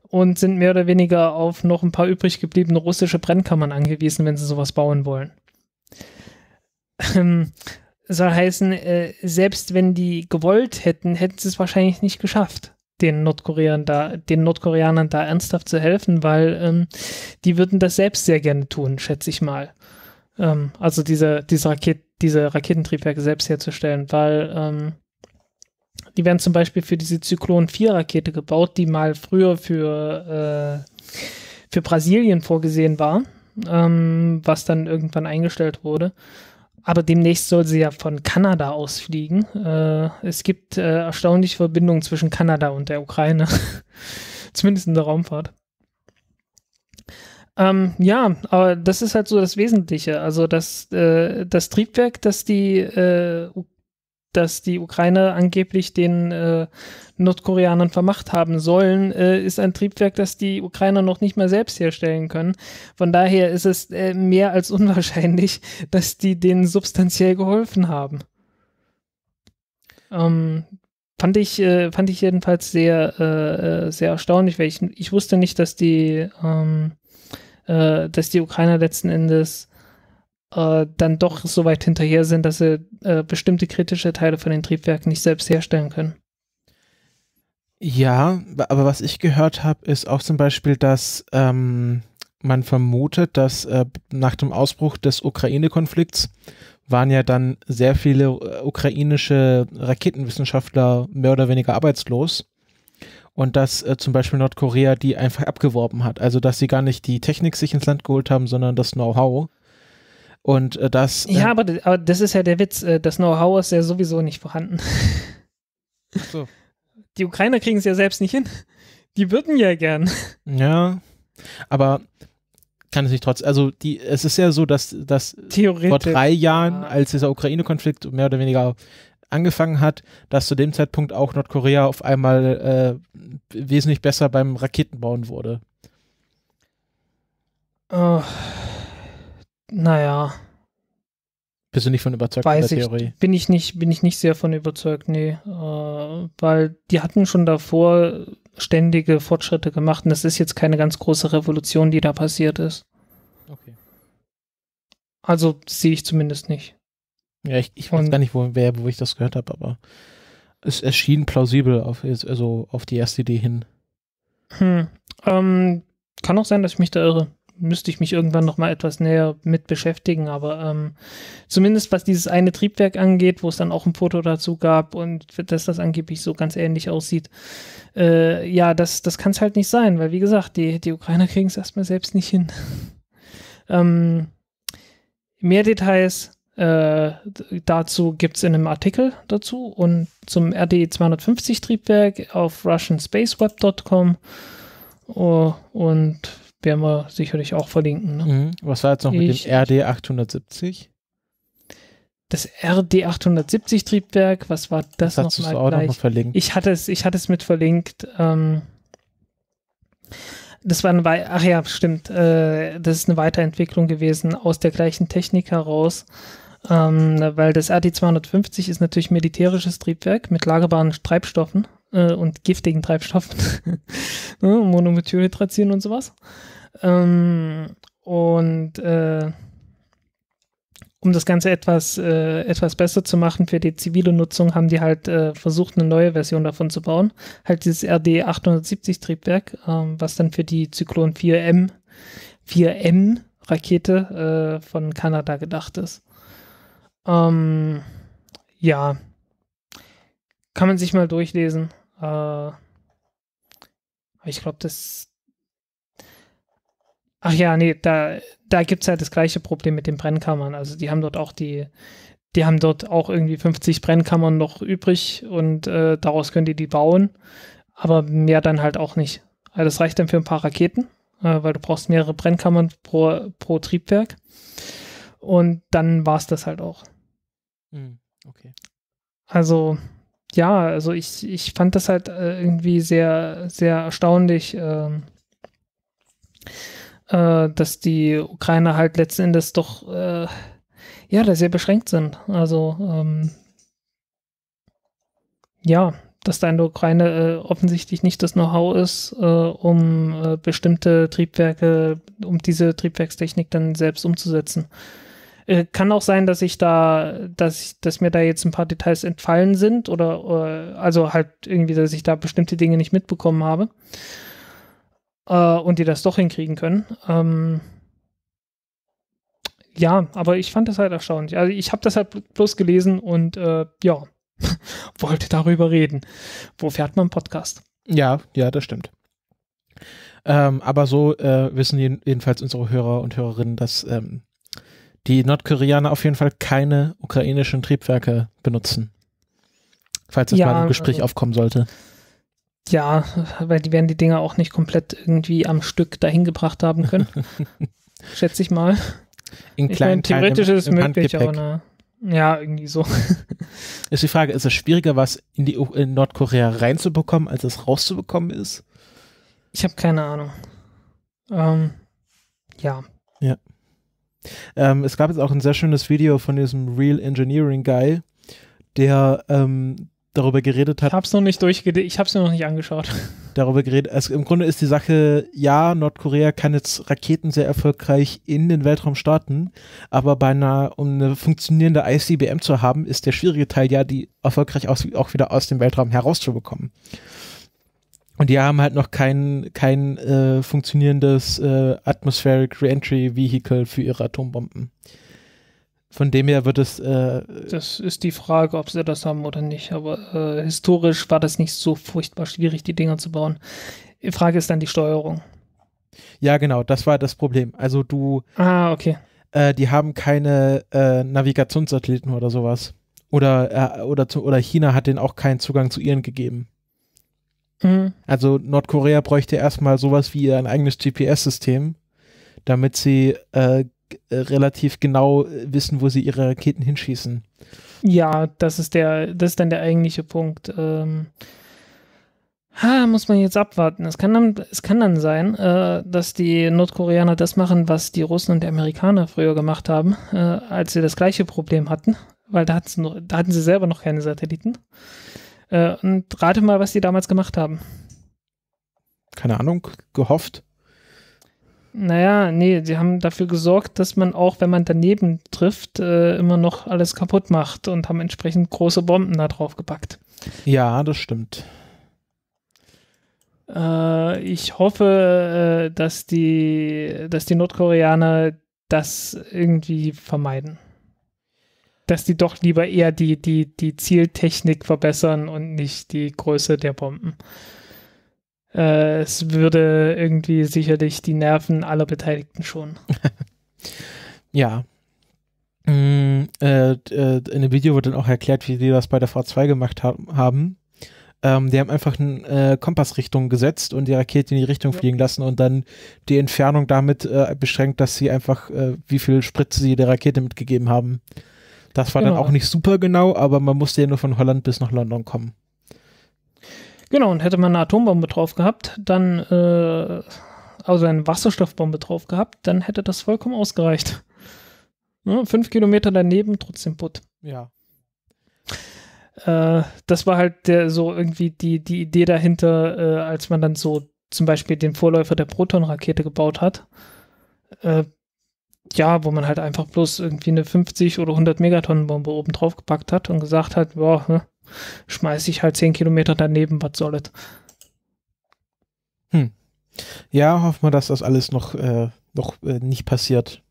und sind mehr oder weniger auf noch ein paar übrig gebliebene russische Brennkammern angewiesen, wenn sie sowas bauen wollen. Ähm, soll heißen, äh, selbst wenn die gewollt hätten, hätten sie es wahrscheinlich nicht geschafft den Nordkoreanern da, den Nordkoreanern da ernsthaft zu helfen, weil ähm, die würden das selbst sehr gerne tun, schätze ich mal. Ähm, also diese, diese, Raket, diese Raketentriebwerke selbst herzustellen, weil ähm, die werden zum Beispiel für diese Zyklon 4 Rakete gebaut, die mal früher für, äh, für Brasilien vorgesehen war, ähm, was dann irgendwann eingestellt wurde aber demnächst soll sie ja von Kanada aus fliegen. Äh, es gibt äh, erstaunliche Verbindungen zwischen Kanada und der Ukraine. (laughs) Zumindest in der Raumfahrt. Ähm, ja, aber das ist halt so das Wesentliche. Also das, äh, das Triebwerk, das die äh, dass die Ukraine angeblich den äh, Nordkoreanern vermacht haben sollen, äh, ist ein Triebwerk, das die Ukrainer noch nicht mal selbst herstellen können. Von daher ist es äh, mehr als unwahrscheinlich, (laughs) dass die denen substanziell geholfen haben. Ähm, fand ich, äh, fand ich jedenfalls sehr, äh, äh, sehr erstaunlich, weil ich, ich wusste nicht, dass die, ähm, dass die Ukrainer letzten Endes äh, dann doch so weit hinterher sind, dass sie äh, bestimmte kritische Teile von den Triebwerken nicht selbst herstellen können. Ja, aber was ich gehört habe, ist auch zum Beispiel, dass ähm, man vermutet, dass äh, nach dem Ausbruch des Ukraine-Konflikts waren ja dann sehr viele äh, ukrainische Raketenwissenschaftler mehr oder weniger arbeitslos. Und dass äh, zum Beispiel Nordkorea die einfach abgeworben hat. Also dass sie gar nicht die Technik sich ins Land geholt haben, sondern das Know-how. Und äh, das. Äh, ja, aber, aber das ist ja der Witz. Äh, das Know-how ist ja sowieso nicht vorhanden. Ach so. Die Ukrainer kriegen es ja selbst nicht hin. Die würden ja gern. Ja, aber kann es nicht trotz. Also die, es ist ja so, dass, dass vor drei Jahren, ja. als dieser Ukraine-Konflikt mehr oder weniger angefangen hat, dass zu dem Zeitpunkt auch Nordkorea auf einmal äh, wesentlich besser beim Raketenbauen wurde. Oh. Naja. Bist du nicht von überzeugt Weiß von der ich, Theorie? Bin ich nicht, bin ich nicht sehr von überzeugt, nee. Äh, weil die hatten schon davor ständige Fortschritte gemacht und das ist jetzt keine ganz große Revolution, die da passiert ist. Okay. Also sehe ich zumindest nicht. Ja, ich, ich weiß gar nicht, wo, wer, wo ich das gehört habe, aber es erschien plausibel auf, also auf die erste Idee hin. Hm, ähm, kann auch sein, dass ich mich da irre müsste ich mich irgendwann noch mal etwas näher mit beschäftigen, aber ähm, zumindest was dieses eine Triebwerk angeht, wo es dann auch ein Foto dazu gab und dass das angeblich so ganz ähnlich aussieht, äh, ja, das, das kann es halt nicht sein, weil wie gesagt, die, die Ukrainer kriegen es erstmal selbst nicht hin. (laughs) ähm, mehr Details äh, dazu gibt es in einem Artikel dazu und zum RD 250 e Triebwerk auf russianspaceweb.com. Oh, und werden wir sicherlich auch verlinken. Ne? Mhm. Was war jetzt noch ich, mit dem RD 870? Das RD 870 Triebwerk, was war das nochmal? Hast noch du es auch noch verlinkt? Ich hatte es, ich hatte es mit verlinkt. Ähm, das war eine, We ach ja, stimmt, äh, das ist eine Weiterentwicklung gewesen aus der gleichen Technik heraus, ähm, weil das RD 250 ist natürlich militärisches Triebwerk mit lagerbaren Treibstoffen äh, und giftigen Treibstoffen, (laughs) ne? Monomethylhydrazin und sowas. Ähm, und äh, um das Ganze etwas, äh, etwas besser zu machen für die zivile Nutzung, haben die halt äh, versucht, eine neue Version davon zu bauen. Halt dieses RD 870 Triebwerk, ähm, was dann für die Zyklon 4M, 4M Rakete äh, von Kanada gedacht ist. Ähm, ja, kann man sich mal durchlesen. Äh, ich glaube, das. Ach ja, nee, da, da gibt es ja halt das gleiche Problem mit den Brennkammern. Also die haben dort auch die, die haben dort auch irgendwie 50 Brennkammern noch übrig und äh, daraus können die die bauen. Aber mehr dann halt auch nicht. Also das reicht dann für ein paar Raketen, äh, weil du brauchst mehrere Brennkammern pro, pro Triebwerk. Und dann war es das halt auch. Hm, okay. Also ja, also ich, ich fand das halt äh, irgendwie sehr, sehr erstaunlich, äh, äh, dass die Ukrainer halt letzten Endes doch äh, ja da sehr beschränkt sind. Also ähm, ja, dass da in der Ukraine äh, offensichtlich nicht das Know-how ist, um bestimmte Triebwerke, um diese Triebwerkstechnik dann selbst umzusetzen. Äh, kann auch sein, dass ich da, dass ich, dass mir da jetzt ein paar Details entfallen sind oder äh, also halt irgendwie, dass ich da bestimmte Dinge nicht mitbekommen habe äh, und die das doch hinkriegen können. Ähm, ja, aber ich fand das halt erstaunlich. Also ich habe das halt bloß gelesen und äh, ja, (laughs) wollte darüber reden. Wofür hat man einen Podcast? Ja, ja, das stimmt. Ähm, aber so äh, wissen jedenfalls unsere Hörer und Hörerinnen, dass ähm, die Nordkoreaner auf jeden Fall keine ukrainischen Triebwerke benutzen. Falls das ja, mal im Gespräch also, aufkommen sollte. Ja, weil die werden die Dinger auch nicht komplett irgendwie am Stück dahin gebracht haben können. (laughs) Schätze ich mal. In kleinen ich mein, theoretisch Teilen ist es möglich, aber na, ja, irgendwie so. (laughs) Ist die Frage, ist es schwieriger, was in, die, in Nordkorea reinzubekommen, als es rauszubekommen ist? Ich habe keine Ahnung. Ähm, ja, ähm, es gab jetzt auch ein sehr schönes Video von diesem Real Engineering Guy, der ähm, darüber geredet hat. Ich hab's noch nicht durchgede ich hab's mir noch nicht angeschaut. (laughs) Darüber geredet. Also im Grunde ist die Sache, ja, Nordkorea kann jetzt Raketen sehr erfolgreich in den Weltraum starten, aber beinahe, um eine funktionierende ICBM zu haben, ist der schwierige Teil ja, die erfolgreich auch wieder aus dem Weltraum herauszubekommen. Und die haben halt noch kein, kein äh, funktionierendes äh, Atmospheric Reentry Vehicle für ihre Atombomben. Von dem her wird es. Äh, das ist die Frage, ob sie das haben oder nicht. Aber äh, historisch war das nicht so furchtbar schwierig, die Dinger zu bauen. Die Frage ist dann die Steuerung. Ja, genau, das war das Problem. Also du. Ah, okay. Äh, die haben keine äh, Navigationssatelliten oder sowas. Oder, oder, zu, oder China hat denen auch keinen Zugang zu ihren gegeben. Mhm. Also Nordkorea bräuchte erstmal sowas wie ein eigenes GPS-System, damit sie äh, relativ genau äh, wissen, wo sie ihre Raketen hinschießen. Ja, das ist der, das ist dann der eigentliche Punkt. Ähm, ha, muss man jetzt abwarten. Es kann dann, es kann dann sein, äh, dass die Nordkoreaner das machen, was die Russen und die Amerikaner früher gemacht haben, äh, als sie das gleiche Problem hatten, weil da, da hatten sie selber noch keine Satelliten. Äh, und rate mal, was die damals gemacht haben. Keine Ahnung, gehofft. Naja, nee, sie haben dafür gesorgt, dass man auch, wenn man daneben trifft, äh, immer noch alles kaputt macht und haben entsprechend große Bomben da drauf gepackt. Ja, das stimmt. Äh, ich hoffe, äh, dass, die, dass die Nordkoreaner das irgendwie vermeiden dass die doch lieber eher die, die, die Zieltechnik verbessern und nicht die Größe der Bomben. Äh, es würde irgendwie sicherlich die Nerven aller Beteiligten schon. (laughs) ja. Mm, äh, äh, in dem Video wird dann auch erklärt, wie die das bei der V2 gemacht ha haben. Ähm, die haben einfach eine äh, Kompassrichtung gesetzt und die Rakete in die Richtung ja. fliegen lassen und dann die Entfernung damit äh, beschränkt, dass sie einfach, äh, wie viel Spritze sie der Rakete mitgegeben haben. Das war genau. dann auch nicht super genau, aber man musste ja nur von Holland bis nach London kommen. Genau, und hätte man eine Atombombe drauf gehabt, dann, äh, also eine Wasserstoffbombe drauf gehabt, dann hätte das vollkommen ausgereicht. Ne? Fünf Kilometer daneben, trotzdem putt. Ja. Äh, das war halt der, so irgendwie die, die Idee dahinter, äh, als man dann so zum Beispiel den Vorläufer der Proton-Rakete gebaut hat. Äh, ja, wo man halt einfach bloß irgendwie eine 50 oder 100 Megatonnen-Bombe oben drauf gepackt hat und gesagt hat, boah, ne, schmeiß ich halt 10 Kilometer daneben, was soll das? Hm. Ja, hoffen wir, dass das alles noch, äh, noch äh, nicht passiert.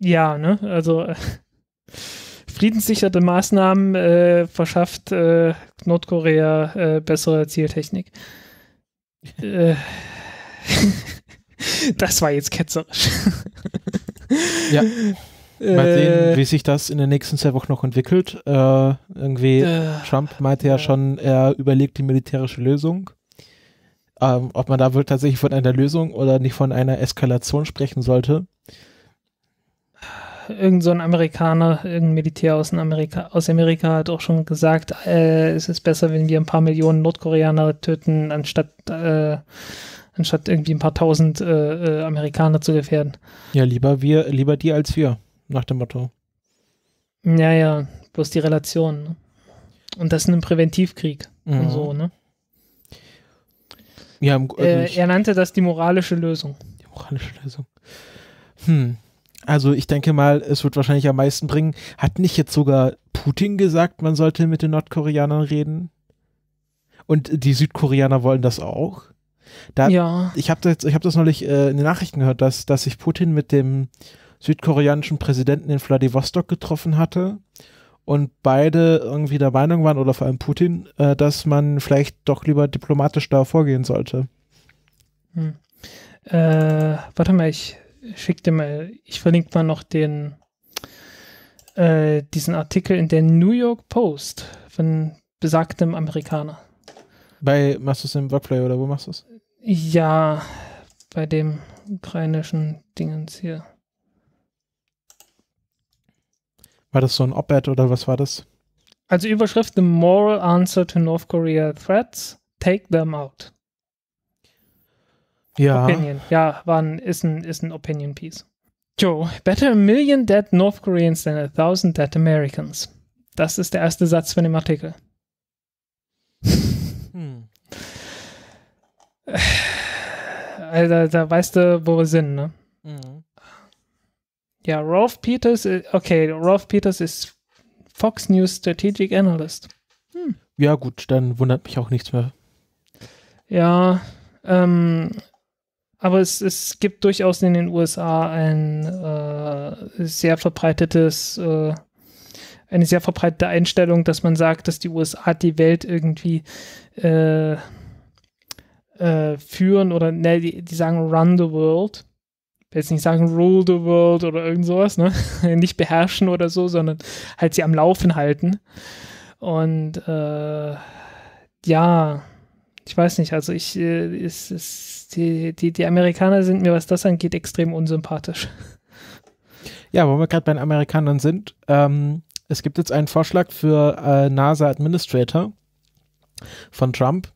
Ja, ne, also äh, friedenssichernde Maßnahmen äh, verschafft äh, Nordkorea äh, bessere Zieltechnik. (laughs) das war jetzt ketzerisch. (laughs) Ja. Äh. Mal sehen, wie sich das in den nächsten zwei Wochen noch entwickelt. Äh, irgendwie, äh, Trump meinte ja, ja schon, er überlegt die militärische Lösung. Ähm, ob man da wohl tatsächlich von einer Lösung oder nicht von einer Eskalation sprechen sollte. Irgend so ein Amerikaner, irgendein Militär aus Amerika, aus Amerika hat auch schon gesagt, äh, es ist besser, wenn wir ein paar Millionen Nordkoreaner töten, anstatt äh, anstatt irgendwie ein paar tausend äh, äh, Amerikaner zu gefährden. Ja, lieber wir, lieber die als wir, nach dem Motto. Naja, bloß die Relation. Ne? Und das in einem Präventivkrieg mhm. und so, ne? Ja, im, äh, also er nannte das die moralische Lösung. Die moralische Lösung. Hm. Also ich denke mal, es wird wahrscheinlich am meisten bringen. Hat nicht jetzt sogar Putin gesagt, man sollte mit den Nordkoreanern reden? Und die Südkoreaner wollen das auch? Da, ja. Ich habe das, hab das neulich äh, in den Nachrichten gehört, dass, dass sich Putin mit dem südkoreanischen Präsidenten in Vladivostok getroffen hatte und beide irgendwie der Meinung waren, oder vor allem Putin, äh, dass man vielleicht doch lieber diplomatisch da vorgehen sollte. Hm. Äh, warte mal, ich schicke dir mal, ich verlinke mal noch den äh, diesen Artikel in der New York Post von besagtem Amerikaner. Bei machst du es im Workflow oder wo machst du es? Ja, bei dem ukrainischen Dingens hier. War das so ein Op-Ed oder was war das? Also Überschrift The Moral Answer to North Korea Threats, Take Them Out. Ja. Opinion. Ja, war ein, ist, ein, ist ein Opinion Piece. Joe, better a million dead North Koreans than a thousand dead Americans. Das ist der erste Satz von dem Artikel. (sighs) Also, da, da weißt du, wo wir sind, ne? Mhm. Ja, Rolf Peters, äh, okay, Rolf Peters ist Fox News Strategic Analyst. Hm. Ja, gut, dann wundert mich auch nichts mehr. Ja, ähm, aber es, es gibt durchaus in den USA ein äh, sehr verbreitetes, äh, eine sehr verbreitete Einstellung, dass man sagt, dass die USA die Welt irgendwie äh, äh, führen oder ne, die, die, sagen run the world. Ich will jetzt nicht sagen rule the world oder irgend sowas, ne? (laughs) nicht beherrschen oder so, sondern halt sie am Laufen halten. Und äh, ja, ich weiß nicht, also ich, äh, ist, ist, die, die, die Amerikaner sind mir, was das angeht, extrem unsympathisch. (laughs) Ja, wo wir gerade bei den Amerikanern sind, ähm, es gibt jetzt einen Vorschlag für äh, NASA Administrator von Trump,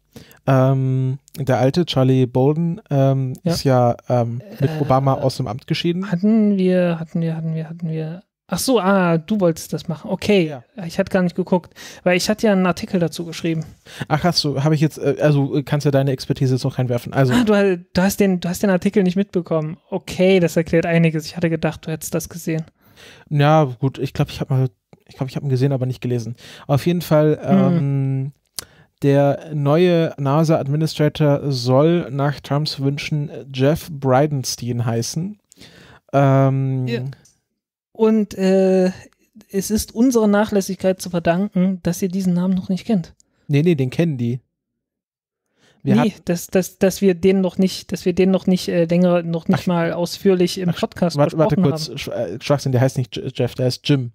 ähm, der alte Charlie Bolden ähm, ja. ist ja ähm, mit äh, Obama aus dem Amt geschieden. Hatten wir, hatten wir, hatten wir, hatten wir. Ach so, ah, du wolltest das machen. Okay, ja. ich hatte gar nicht geguckt, weil ich hatte ja einen Artikel dazu geschrieben. Ach, hast du, habe ich jetzt, äh, also äh, kannst ja deine Expertise jetzt noch reinwerfen. Also. Ah, du, du, hast den, du hast den Artikel nicht mitbekommen. Okay, das erklärt einiges. Ich hatte gedacht, du hättest das gesehen. Ja, gut, ich glaube, ich habe mal, ich glaube, ich habe ihn gesehen, aber nicht gelesen. Auf jeden Fall, hm. ähm, der neue NASA-Administrator soll nach Trumps Wünschen Jeff Bridenstine heißen. Ähm, ja. Und äh, es ist unserer Nachlässigkeit zu verdanken, dass ihr diesen Namen noch nicht kennt. Nee, nee, den kennen die. Wir nee, dass, dass, dass wir den noch nicht, dass wir den noch nicht äh, länger, noch nicht ach, mal ausführlich im ach, Podcast warte, warte kurz, haben. Äh, Schwachsinn, der heißt nicht Jeff, der heißt Jim.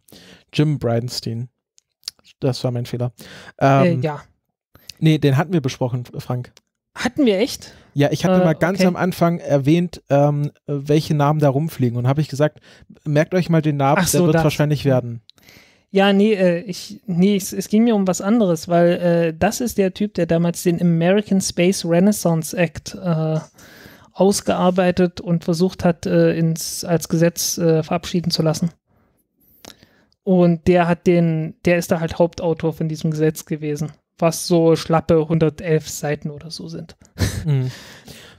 Jim Bridenstine. Das war mein Fehler. Äh, ähm, äh, ja. Nee, den hatten wir besprochen, Frank. Hatten wir echt? Ja, ich hatte äh, mal ganz okay. am Anfang erwähnt, ähm, welche Namen da rumfliegen. Und habe ich gesagt, merkt euch mal den Namen, so, der wird das. wahrscheinlich werden. Ja, nee, äh, ich, nee es, es, ging mir um was anderes, weil äh, das ist der Typ, der damals den American Space Renaissance Act äh, ausgearbeitet und versucht hat, äh, ins, als Gesetz äh, verabschieden zu lassen. Und der hat den, der ist da halt Hauptautor von diesem Gesetz gewesen was so schlappe 111 Seiten oder so sind. Mhm.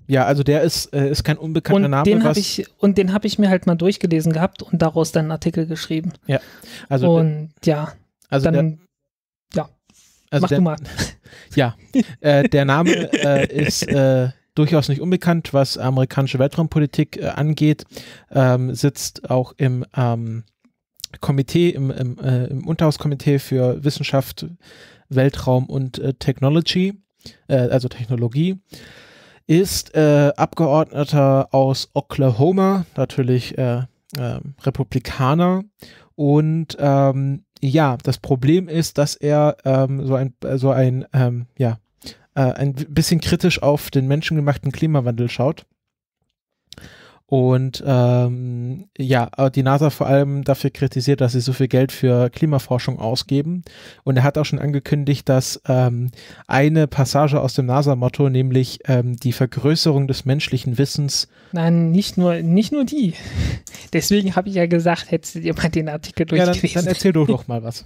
Ja, also der ist, äh, ist kein unbekannter und Name. Den was ich, und den habe ich mir halt mal durchgelesen gehabt und daraus dann einen Artikel geschrieben. Ja, also. Und der, ja, also dann, der, ja, also mach der, du mal. (laughs) Ja, äh, der Name äh, ist äh, durchaus nicht unbekannt, was amerikanische Weltraumpolitik äh, angeht, ähm, sitzt auch im ähm, Komitee, im, im, äh, im Unterhauskomitee für Wissenschaft, Weltraum und äh, Technology, äh, also Technologie, ist äh, Abgeordneter aus Oklahoma, natürlich äh, ähm, Republikaner. Und ähm, ja, das Problem ist, dass er ähm, so ein, so ein, ähm, ja, äh, ein bisschen kritisch auf den menschengemachten Klimawandel schaut und ähm, ja, äh, die NASA vor allem dafür kritisiert, dass sie so viel Geld für Klimaforschung ausgeben. Und er hat auch schon angekündigt, dass ähm, eine Passage aus dem NASA-Motto, nämlich ähm, die Vergrößerung des menschlichen Wissens. Nein, nicht nur, nicht nur die. (laughs) Deswegen habe ich ja gesagt, hättest ihr mal den Artikel durchgelesen. Ja, dann, dann erzähl doch doch (laughs) mal was.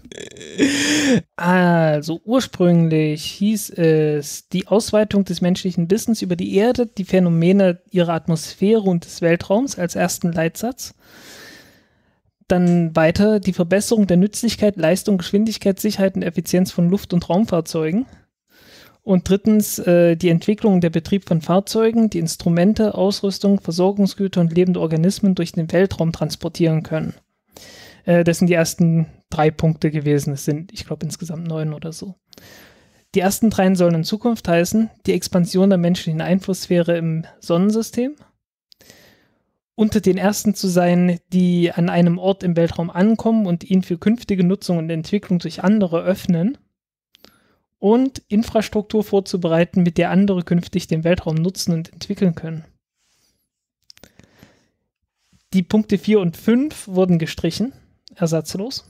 also ursprünglich hieß es, die Ausweitung des menschlichen Wissens über die Erde, die Phänomene ihrer Atmosphäre und des Welt Zeitraums als ersten Leitsatz. Dann weiter die Verbesserung der Nützlichkeit, Leistung, Geschwindigkeit, Sicherheit und Effizienz von Luft- und Raumfahrzeugen. Und drittens äh, die Entwicklung und der Betrieb von Fahrzeugen, die Instrumente, Ausrüstung, Versorgungsgüter und lebende Organismen durch den Weltraum transportieren können. Äh, das sind die ersten drei Punkte gewesen. Es sind, ich glaube, insgesamt neun oder so. Die ersten dreien sollen in Zukunft heißen, die Expansion der menschlichen Einflusssphäre im Sonnensystem, unter den ersten zu sein, die an einem Ort im Weltraum ankommen und ihn für künftige Nutzung und Entwicklung durch andere öffnen und Infrastruktur vorzubereiten, mit der andere künftig den Weltraum nutzen und entwickeln können. Die Punkte 4 und 5 wurden gestrichen, ersatzlos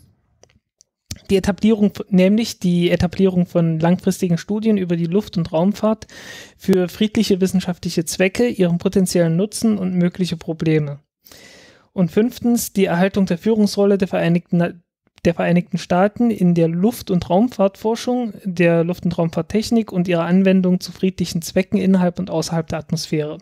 die Etablierung, nämlich die Etablierung von langfristigen Studien über die Luft- und Raumfahrt für friedliche wissenschaftliche Zwecke, ihren potenziellen Nutzen und mögliche Probleme. Und fünftens, die Erhaltung der Führungsrolle der Vereinigten, der Vereinigten Staaten in der Luft- und Raumfahrtforschung, der Luft- und Raumfahrttechnik und ihrer Anwendung zu friedlichen Zwecken innerhalb und außerhalb der Atmosphäre.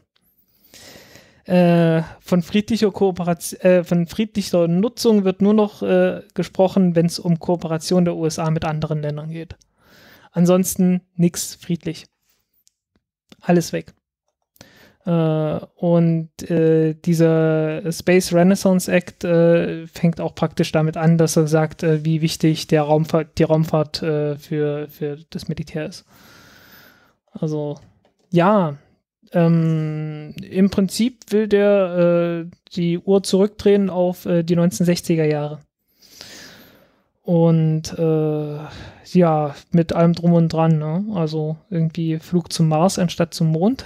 Äh, von, friedlicher Kooperation, äh, von friedlicher Nutzung wird nur noch äh, gesprochen, wenn es um Kooperation der USA mit anderen Ländern geht. Ansonsten nichts friedlich. Alles weg. Äh, und äh, dieser Space Renaissance Act fängt auch praktisch damit an, dass er sagt, wie wichtig der Raumfahrt, die Raumfahrt für, für das Militär ist. Also ja, ähm, Im Prinzip will der äh, die Uhr zurückdrehen auf äh, die 1960er Jahre. Und äh, ja, mit allem drum und dran. Ne? Also irgendwie Flug zum Mars anstatt zum Mond.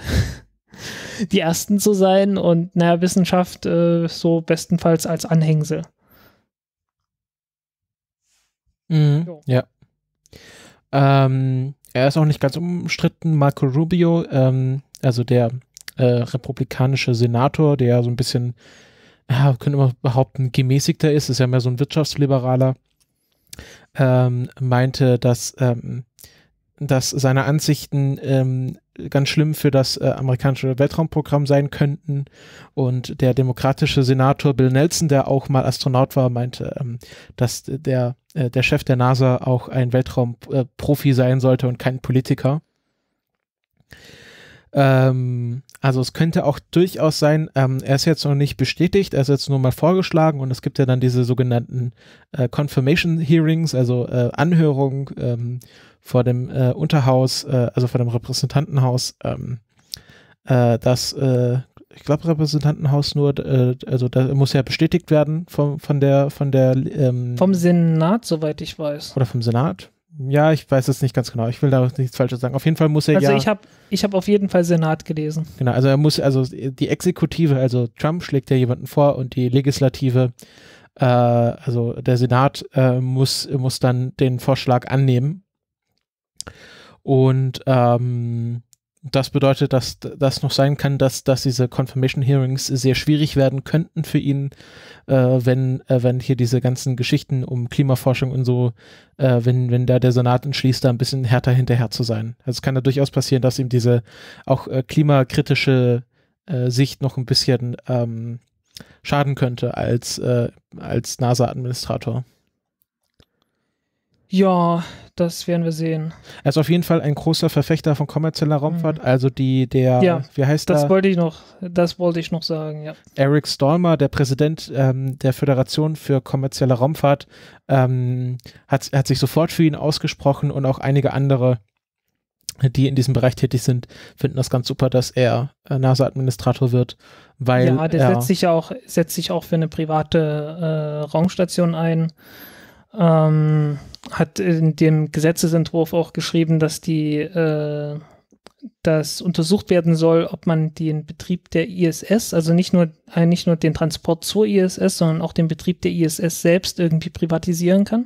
(laughs) die Ersten zu sein und naja, Wissenschaft äh, so bestenfalls als Anhängsel. Mhm. Ja. Ähm, er ist auch nicht ganz umstritten. Marco Rubio ähm, also der äh, republikanische Senator, der so ein bisschen, ja, könnte man behaupten, gemäßigter ist, ist ja mehr so ein Wirtschaftsliberaler, ähm, meinte, dass, ähm, dass seine Ansichten ähm, ganz schlimm für das äh, amerikanische Weltraumprogramm sein könnten. Und der demokratische Senator Bill Nelson, der auch mal Astronaut war, meinte, ähm, dass der, äh, der Chef der NASA auch ein Weltraumprofi äh, sein sollte und kein Politiker. Ähm, also es könnte auch durchaus sein, ähm, er ist jetzt noch nicht bestätigt, er ist jetzt nur mal vorgeschlagen und es gibt ja dann diese sogenannten äh, Confirmation Hearings, also äh, Anhörung ähm, vor dem äh, Unterhaus, äh, also vor dem Repräsentantenhaus, ähm, äh, das, äh, ich glaube Repräsentantenhaus nur, also da muss ja bestätigt werden von, von der, von der ähm vom Senat, soweit ich weiß. Oder vom Senat? ja, ich weiß es nicht ganz genau. Ich will da nichts Falsches sagen. Auf jeden Fall muss er also ja. Also ich habe ich hab auf jeden Fall Senat gelesen. Genau, also er muss, also die Exekutive, also Trump schlägt ja jemanden vor und die Legislative, äh, also der Senat äh, muss, muss dann den Vorschlag annehmen. Und ähm, das bedeutet, dass das noch sein kann, dass, dass diese Confirmation Hearings sehr schwierig werden könnten für ihn, äh, wenn, äh, wenn hier diese ganzen Geschichten um Klimaforschung und so, äh, wenn, wenn da der Senat entschließt, da ein bisschen härter hinterher zu sein. Also es kann da durchaus passieren, dass ihm diese auch äh, klimakritische äh, Sicht noch ein bisschen ähm, schaden könnte als, äh, als NASA-Administrator. Ja, das werden wir sehen. Er ist auf jeden Fall ein großer Verfechter von kommerzieller mhm. Raumfahrt, mhm. also die, der, ja, wie heißt das? Das wollte ich noch, das wollte ich noch sagen, ja. Eric Stallmer, der Präsident ähm, der Föderation für kommerzielle Raumfahrt, ähm, hat, hat sich sofort für ihn ausgesprochen und auch einige andere, die in diesem Bereich tätig sind, finden das ganz super, dass er äh, NASA-Administrator wird, weil. Ja, der setzt sich auch, setzt sich auch für eine private äh, Raumstation ein ähm, hat in dem Gesetzesentwurf auch geschrieben, dass die äh, dass untersucht werden soll, ob man den Betrieb der ISS, also nicht nur, äh, nicht nur den Transport zur ISS, sondern auch den Betrieb der ISS selbst irgendwie privatisieren kann.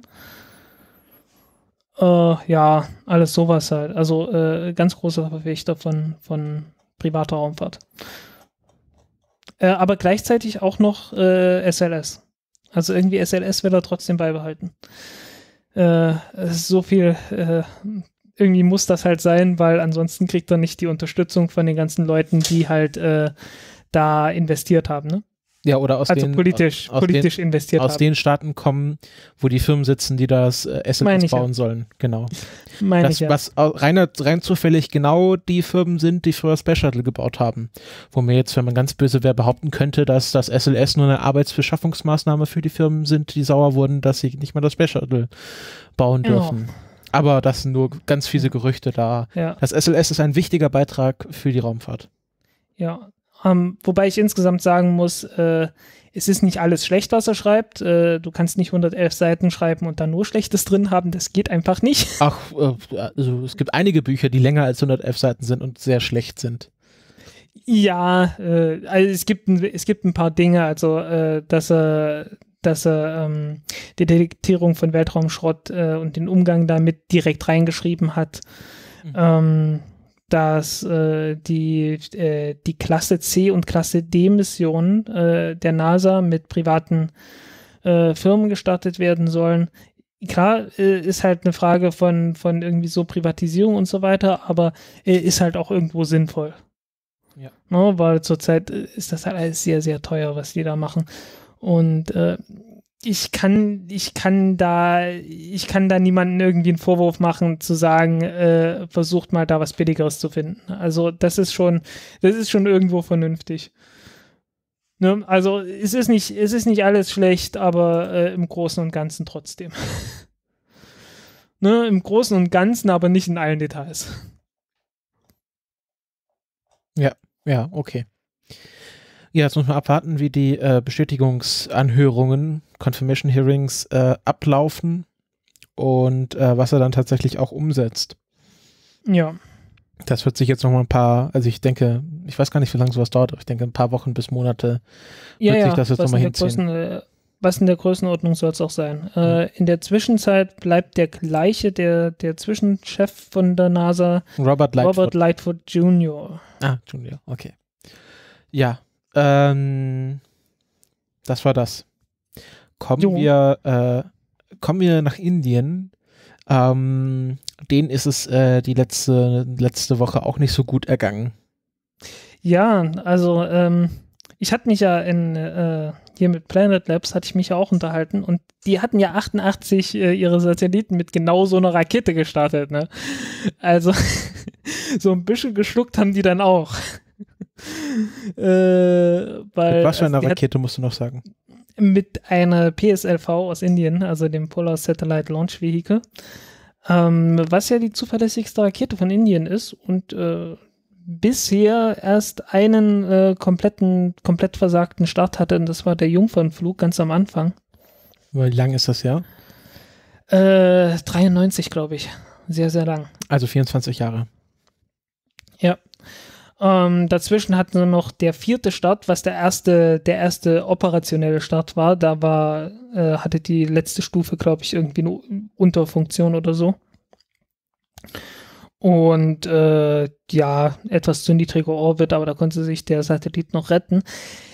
Äh, ja, alles sowas halt. Also äh, ganz großer Verfechter von, von privater Raumfahrt. Äh, aber gleichzeitig auch noch äh, SLS. Also irgendwie SLS will er trotzdem beibehalten. Äh, so viel, äh, irgendwie muss das halt sein, weil ansonsten kriegt er nicht die Unterstützung von den ganzen Leuten, die halt äh, da investiert haben. Ne? Ja, oder aus also den, politisch, aus, politisch den, investiert Aus haben. den Staaten kommen, wo die Firmen sitzen, die das äh, Asset Meine bauen ja. sollen. Genau. Meine das, ich ja. Was rein, rein zufällig genau die Firmen sind, die früher Space Shuttle gebaut haben. Wo mir jetzt, wenn man ganz böse wäre, behaupten könnte, dass das SLS nur eine Arbeitsbeschaffungsmaßnahme für die Firmen sind, die sauer wurden, dass sie nicht mehr das Space Shuttle bauen genau. dürfen. Aber das sind nur ganz fiese Gerüchte da. Ja. Das SLS ist ein wichtiger Beitrag für die Raumfahrt. Ja, ähm, wobei ich insgesamt sagen muss, äh, es ist nicht alles schlecht, was er schreibt. Äh, du kannst nicht 111 Seiten schreiben und dann nur Schlechtes drin haben. Das geht einfach nicht. (laughs) Ach, äh, also es gibt einige Bücher, die länger als 111 Seiten sind und sehr schlecht sind. Ja, äh, also es gibt, ein, es gibt ein paar Dinge, also äh, dass er dass er ähm, die Detektierung von Weltraumschrott äh, und den Umgang damit direkt reingeschrieben hat. Mhm. Ähm, dass äh, die, äh, die Klasse C und Klasse D-Missionen äh, der NASA mit privaten äh, Firmen gestartet werden sollen. Klar, äh, ist halt eine Frage von, von irgendwie so Privatisierung und so weiter, aber äh, ist halt auch irgendwo sinnvoll. Ja. No, ne, weil zurzeit äh, ist das halt alles sehr, sehr teuer, was die da machen. Und äh, ich kann, ich kann da, ich kann da niemanden irgendwie einen Vorwurf machen, zu sagen, äh, versucht mal da was Billigeres zu finden. Also das ist schon, das ist schon irgendwo vernünftig. Ne? Also es ist nicht, es ist nicht alles schlecht, aber äh, im Großen und Ganzen trotzdem. (laughs) ne? Im Großen und Ganzen, aber nicht in allen Details. Ja, ja, okay. Ja, jetzt muss man abwarten, wie die äh, Bestätigungsanhörungen, Confirmation Hearings äh, ablaufen und äh, was er dann tatsächlich auch umsetzt. Ja. Das wird sich jetzt nochmal ein paar, also ich denke, ich weiß gar nicht, wie lange sowas dauert, aber ich denke, ein paar Wochen bis Monate wird ja, sich das jetzt nochmal hinziehen. Größen, äh, was in der Größenordnung soll es auch sein. Mhm. in der Zwischenzeit bleibt der gleiche, der, der Zwischenchef von der NASA, Robert Lightfoot, Robert Lightfoot Jr. Ah, Jr., okay. Ja, ähm, das war das. Kommen jo. wir, äh, kommen wir nach Indien. Ähm, denen ist es äh, die letzte, letzte Woche auch nicht so gut ergangen. Ja, also ähm, ich hatte mich ja in äh, hier mit Planet Labs hatte ich mich ja auch unterhalten und die hatten ja 88 äh, ihre Satelliten mit genau so einer Rakete gestartet, ne? Also (laughs) so ein bisschen geschluckt haben die dann auch. (laughs) äh, weil, mit was für also einer Rakete musst du noch sagen? Mit einer PSLV aus Indien, also dem Polar Satellite Launch Vehicle, ähm, was ja die zuverlässigste Rakete von Indien ist und äh, bisher erst einen äh, kompletten, komplett versagten Start hatte, und das war der Jungfernflug ganz am Anfang. Wie lang ist das Jahr? Äh, 93, glaube ich. Sehr, sehr lang. Also 24 Jahre. Ja, ähm, dazwischen hatten sie noch der vierte Start, was der erste, der erste operationelle Start war. Da war, äh, hatte die letzte Stufe, glaube ich, irgendwie eine Unterfunktion oder so. Und äh, ja, etwas zu niedriger Orbit, aber da konnte sich der Satellit noch retten.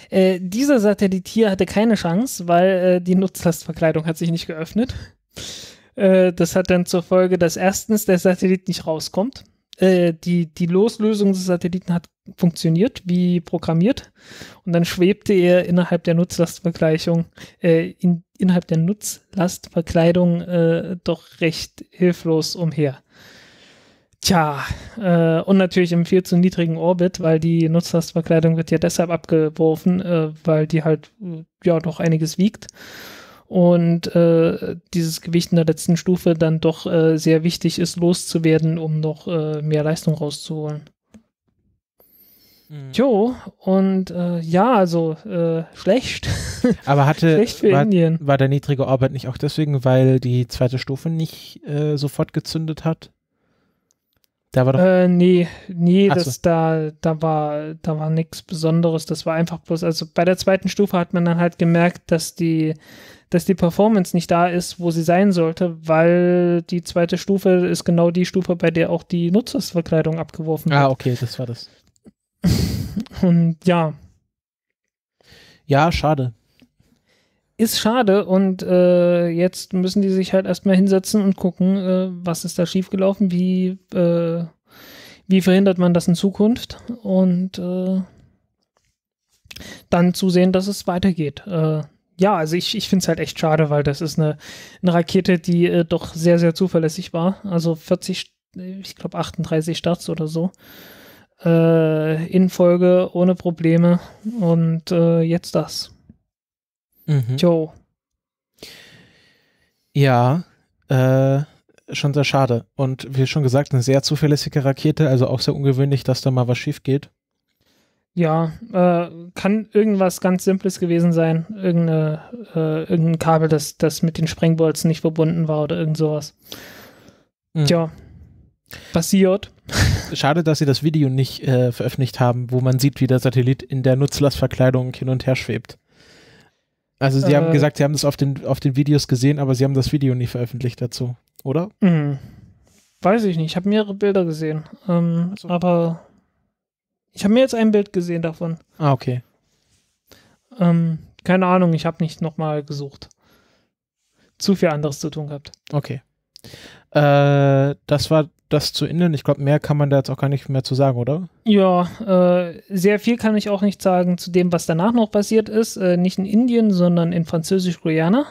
Äh, dieser Satellit hier hatte keine Chance, weil äh, die Nutzlastverkleidung hat sich nicht geöffnet. Äh, das hat dann zur Folge, dass erstens der Satellit nicht rauskommt äh, die, die Loslösung des Satelliten hat funktioniert, wie programmiert. Und dann schwebte er innerhalb der Nutzlastvergleichung, äh, in, innerhalb der Nutzlastverkleidung äh, doch recht hilflos umher. Tja, äh, und natürlich im viel zu niedrigen Orbit, weil die Nutzlastverkleidung wird ja deshalb abgeworfen, äh, weil die halt äh, ja doch einiges wiegt und äh, dieses Gewicht in der letzten Stufe dann doch äh, sehr wichtig ist, loszuwerden, um noch äh, mehr Leistung rauszuholen. Mhm. Jo, und äh, ja, also äh, schlecht. (laughs) Aber hatte schlecht für war, Indien. war der niedrige Orbit nicht auch deswegen, weil die zweite Stufe nicht äh, sofort gezündet hat? Da war doch. Äh, nee, nee, das, so. da, da war, da war nichts Besonderes. Das war einfach bloß, also bei der zweiten Stufe hat man dann halt gemerkt, dass die dass die Performance nicht da ist, wo sie sein sollte, weil die zweite Stufe ist genau die Stufe, bei der auch die Nutzersverkleidung abgeworfen ah, wird. Ah, okay, das war das. (laughs) Und ja. Ja, schade. Ist schade und äh, jetzt müssen die sich halt erstmal hinsetzen und gucken, äh, was ist da schiefgelaufen, wie, äh, wie verhindert man das in Zukunft und äh, dann zusehen, dass es weitergeht. Äh, ja, also ich, ich finde es halt echt schade, weil das ist eine, eine Rakete, die äh, doch sehr, sehr zuverlässig war. Also 40, ich glaube 38 Starts oder so äh, in Folge ohne Probleme und äh, jetzt das. Mhm. Jo. Ja, äh, schon sehr schade. Und wie schon gesagt, eine sehr zuverlässige Rakete, also auch sehr ungewöhnlich, dass da mal was schief geht. Ja, äh, kann irgendwas ganz Simples gewesen sein. Irgende, äh, irgendein Kabel, das, das mit den Sprengbolzen nicht verbunden war oder irgend sowas. Mhm. Tja, passiert. (laughs) Schade, dass sie das Video nicht äh, veröffentlicht haben, wo man sieht, wie der Satellit in der Nutzlastverkleidung hin und her schwebt. Also sie haben äh. gesagt, sie haben das auf den, auf den Videos gesehen, aber sie haben das Video nicht veröffentlicht dazu, oder? Mhm. Weiß ich nicht, ich habe mehrere Bilder gesehen. Ähm, so. Aber ich habe mir jetzt ein Bild gesehen davon. Ah, okay. Ähm, keine Ahnung, ich habe nicht nochmal gesucht. Zu viel anderes zu tun gehabt. Okay. Äh, das war das zu innen. Ich glaube, mehr kann man da jetzt auch gar nicht mehr zu sagen, oder? Ja, äh, sehr viel kann ich auch nicht sagen zu dem, was danach noch passiert ist. Äh, nicht in Indien, sondern in Französisch-Guyana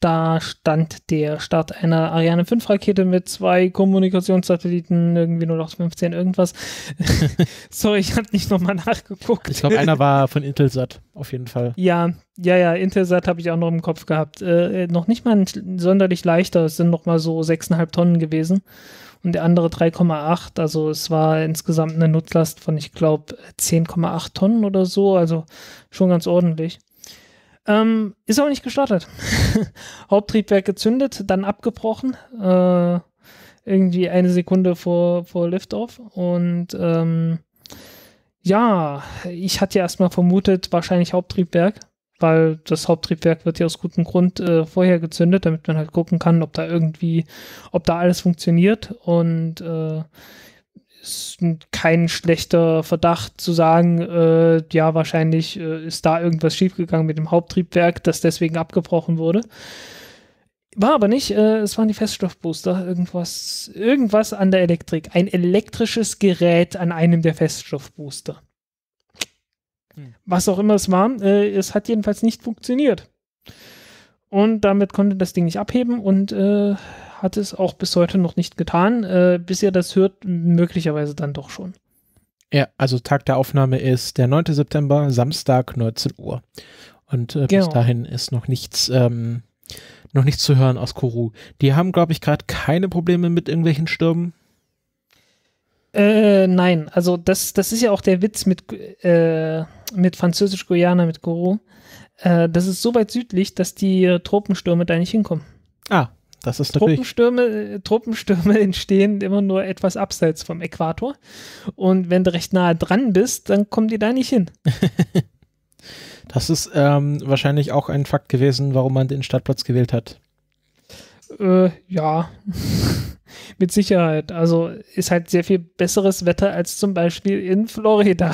da stand der Start einer Ariane 5 Rakete mit zwei Kommunikationssatelliten, irgendwie 0815 irgendwas. (laughs) Sorry, ich habe nicht nochmal nachgeguckt. Ich glaube, einer (laughs) war von Intelsat, auf jeden Fall. Ja, ja, ja, Intelsat habe ich auch noch im Kopf gehabt. Äh, äh noch nicht mal ein, sonderlich leichter, es sind nochmal so 6,5 Tonnen gewesen und der andere 3,8. Also es war insgesamt eine Nutzlast von, ich glaube, 10,8 Tonnen oder so, also schon ganz ordentlich. Ähm, ist aber nicht gestartet. (laughs) Haupttriebwerk gezündet, dann abgebrochen. Äh, irgendwie eine Sekunde vor, vor Liftoff. Und ähm, ja, ich hatte ja erstmal vermutet, wahrscheinlich Haupttriebwerk, weil das Haupttriebwerk wird ja aus gutem Grund äh, vorher gezündet, damit man halt gucken kann, ob da irgendwie, ob da alles funktioniert. Und äh, ist kein schlechter Verdacht zu sagen, äh, ja, wahrscheinlich äh, ist da irgendwas schiefgegangen mit dem Haupttriebwerk, das deswegen abgebrochen wurde. War aber nicht, äh, es waren die Feststoffbooster, irgendwas, irgendwas an der Elektrik. Ein elektrisches Gerät an einem der Feststoffbooster. Hm. Was auch immer es war, äh, es hat jedenfalls nicht funktioniert. Und damit konnte das Ding nicht abheben und äh, hat es auch bis heute noch nicht getan. Äh, bis ihr das hört, möglicherweise dann doch schon. Ja, also Tag der Aufnahme ist der 9. September, Samstag, 19 Uhr. Und äh, genau. bis dahin ist noch nichts, ähm, noch nichts zu hören aus Kourou. Die haben, glaube ich, gerade keine Probleme mit irgendwelchen Stürmen. Äh, nein, also das, das ist ja auch der Witz mit, äh, mit Französisch-Guyana, mit Kourou. Äh, das ist so weit südlich, dass die Tropenstürme da nicht hinkommen. Ah, das ist Tropenstürme, äh, Tropenstürme (laughs) entstehen immer nur etwas abseits vom Äquator. Und wenn du recht nahe dran bist, dann kommen die da nicht hin. (laughs) das ist ähm, wahrscheinlich auch ein Fakt gewesen, warum man den Stadtplatz gewählt hat. Äh, ja. Mit Sicherheit. Also ist halt sehr viel besseres Wetter als zum Beispiel in Florida.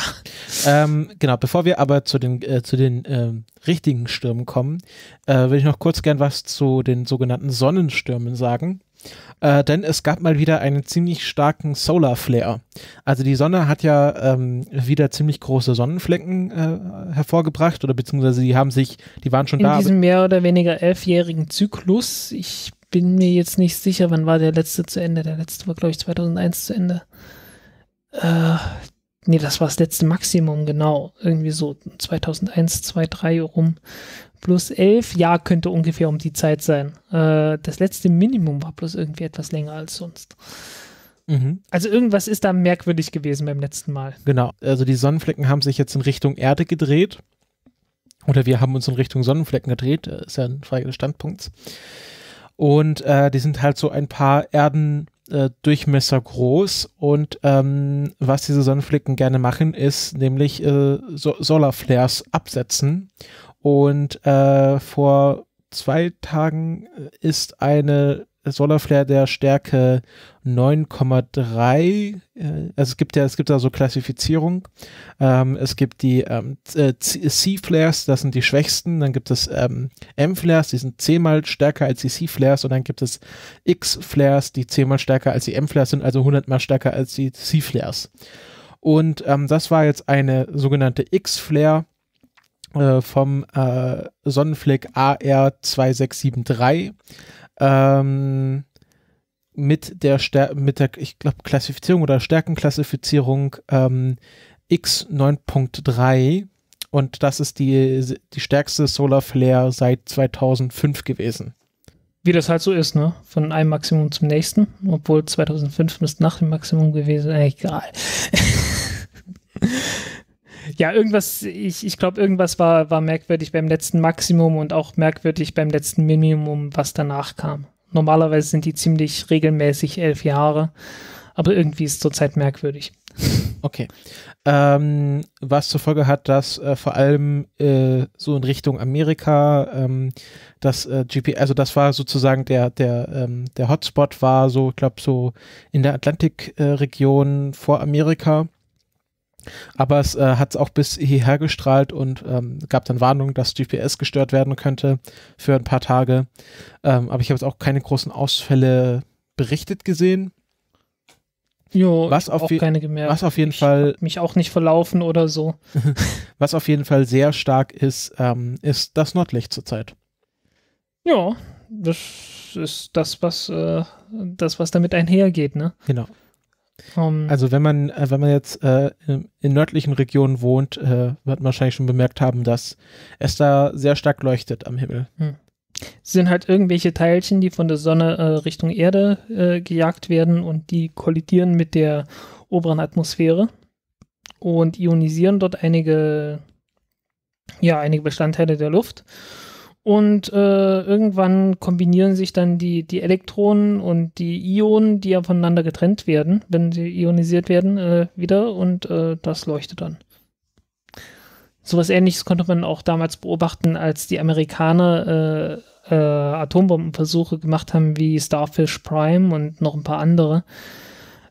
Ähm, genau, bevor wir aber zu den, äh, zu den äh, richtigen Stürmen kommen, äh, will ich noch kurz gern was zu den sogenannten Sonnenstürmen sagen. Äh, denn es gab mal wieder einen ziemlich starken Solar Flare. Also die Sonne hat ja ähm, wieder ziemlich große Sonnenflecken äh, hervorgebracht oder beziehungsweise die haben sich, die waren schon In da. In diesem mehr oder weniger elfjährigen Zyklus, ich bin mir jetzt nicht sicher, wann war der letzte zu Ende. Der letzte war, glaube ich, 2001 zu Ende. Äh, nee, das war das letzte Maximum, genau. Irgendwie so 2001, 2003 rum. Plus 11, ja, könnte ungefähr um die Zeit sein. Äh, das letzte Minimum war bloß irgendwie etwas länger als sonst. Mhm. Also irgendwas ist da merkwürdig gewesen beim letzten Mal. Genau, also die Sonnenflecken haben sich jetzt in Richtung Erde gedreht. Oder wir haben uns in Richtung Sonnenflecken gedreht, das äh, ist ja ein Frage des Standpunkts. Und äh, die sind halt so ein paar Erden äh, Durchmesser groß und ähm, was diese Sonnenflicken gerne machen, ist nämlich äh, so Solarflares absetzen. Und äh, vor zwei Tagen äh, ist eine Solarflare der Stärke 9,3. Äh, also es gibt ja, es gibt da so Klassifizierung. Ähm, es gibt die ähm, äh, äh, C-Flares, das sind die schwächsten. Dann gibt es ähm, M-Flares, die sind zehnmal stärker als die C-Flares. Und dann gibt es X-Flares, die zehnmal stärker als die M-Flares sind, also hundertmal stärker als die C-Flares. Und ähm, das war jetzt eine sogenannte X-Flare vom äh, Sonnenfleck AR2673 ähm, mit der, Stär mit der ich glaube, Klassifizierung oder Stärkenklassifizierung ähm, X9.3 und das ist die, die stärkste Solar Flare seit 2005 gewesen. Wie das halt so ist, ne? Von einem Maximum zum nächsten, obwohl 2005 müsste nach dem Maximum gewesen, äh, egal. (laughs) ja, irgendwas, ich, ich glaube, irgendwas war, war merkwürdig beim letzten Maximum und auch merkwürdig beim letzten Minimum, was danach kam. Normalerweise sind die ziemlich regelmäßig elf Jahre, aber irgendwie ist es zurzeit merkwürdig. Okay. Ähm, was zur Folge hat, dass äh, vor allem äh, so in Richtung Amerika ähm, das äh, GPS, also das war sozusagen der, der, ähm, der Hotspot war so, ich glaube, so in der Atlantikregion äh, vor Amerika aber es äh, hat es auch bis hierher gestrahlt und ähm, gab dann Warnung, dass GPS gestört werden könnte für ein paar Tage. Ähm, aber ich habe jetzt auch keine großen Ausfälle berichtet gesehen. Jo, was auf auch keine gemerkt. Was auf jeden ich Fall mich auch nicht verlaufen oder so. (laughs) (laughs) was auf jeden Fall sehr stark ist, ähm, ist das Nordlicht zurzeit. Ja, das ist das, was äh, das, was damit einhergeht, ne? Genau. Um, also wenn man, äh, wenn man jetzt äh, in, nördlichen Regionen wohnt, äh, wird man wahrscheinlich schon bemerkt haben, dass es da sehr stark leuchtet am Himmel. Hm. Sind halt irgendwelche Teilchen, die von der Sonne äh, Richtung Erde äh, gejagt werden und die kollidieren mit der oberen Atmosphäre und ionisieren dort einige, ja, einige Bestandteile der Luft und äh, irgendwann kombinieren sich dann die, die Elektronen und die Ionen, die ja voneinander getrennt werden, wenn sie ionisiert werden, äh, wieder und äh, das leuchtet dann. Sowas ähnliches konnte man auch damals beobachten, als die Amerikaner äh, äh, Atombombenversuche gemacht haben, wie Starfish Prime und noch ein paar andere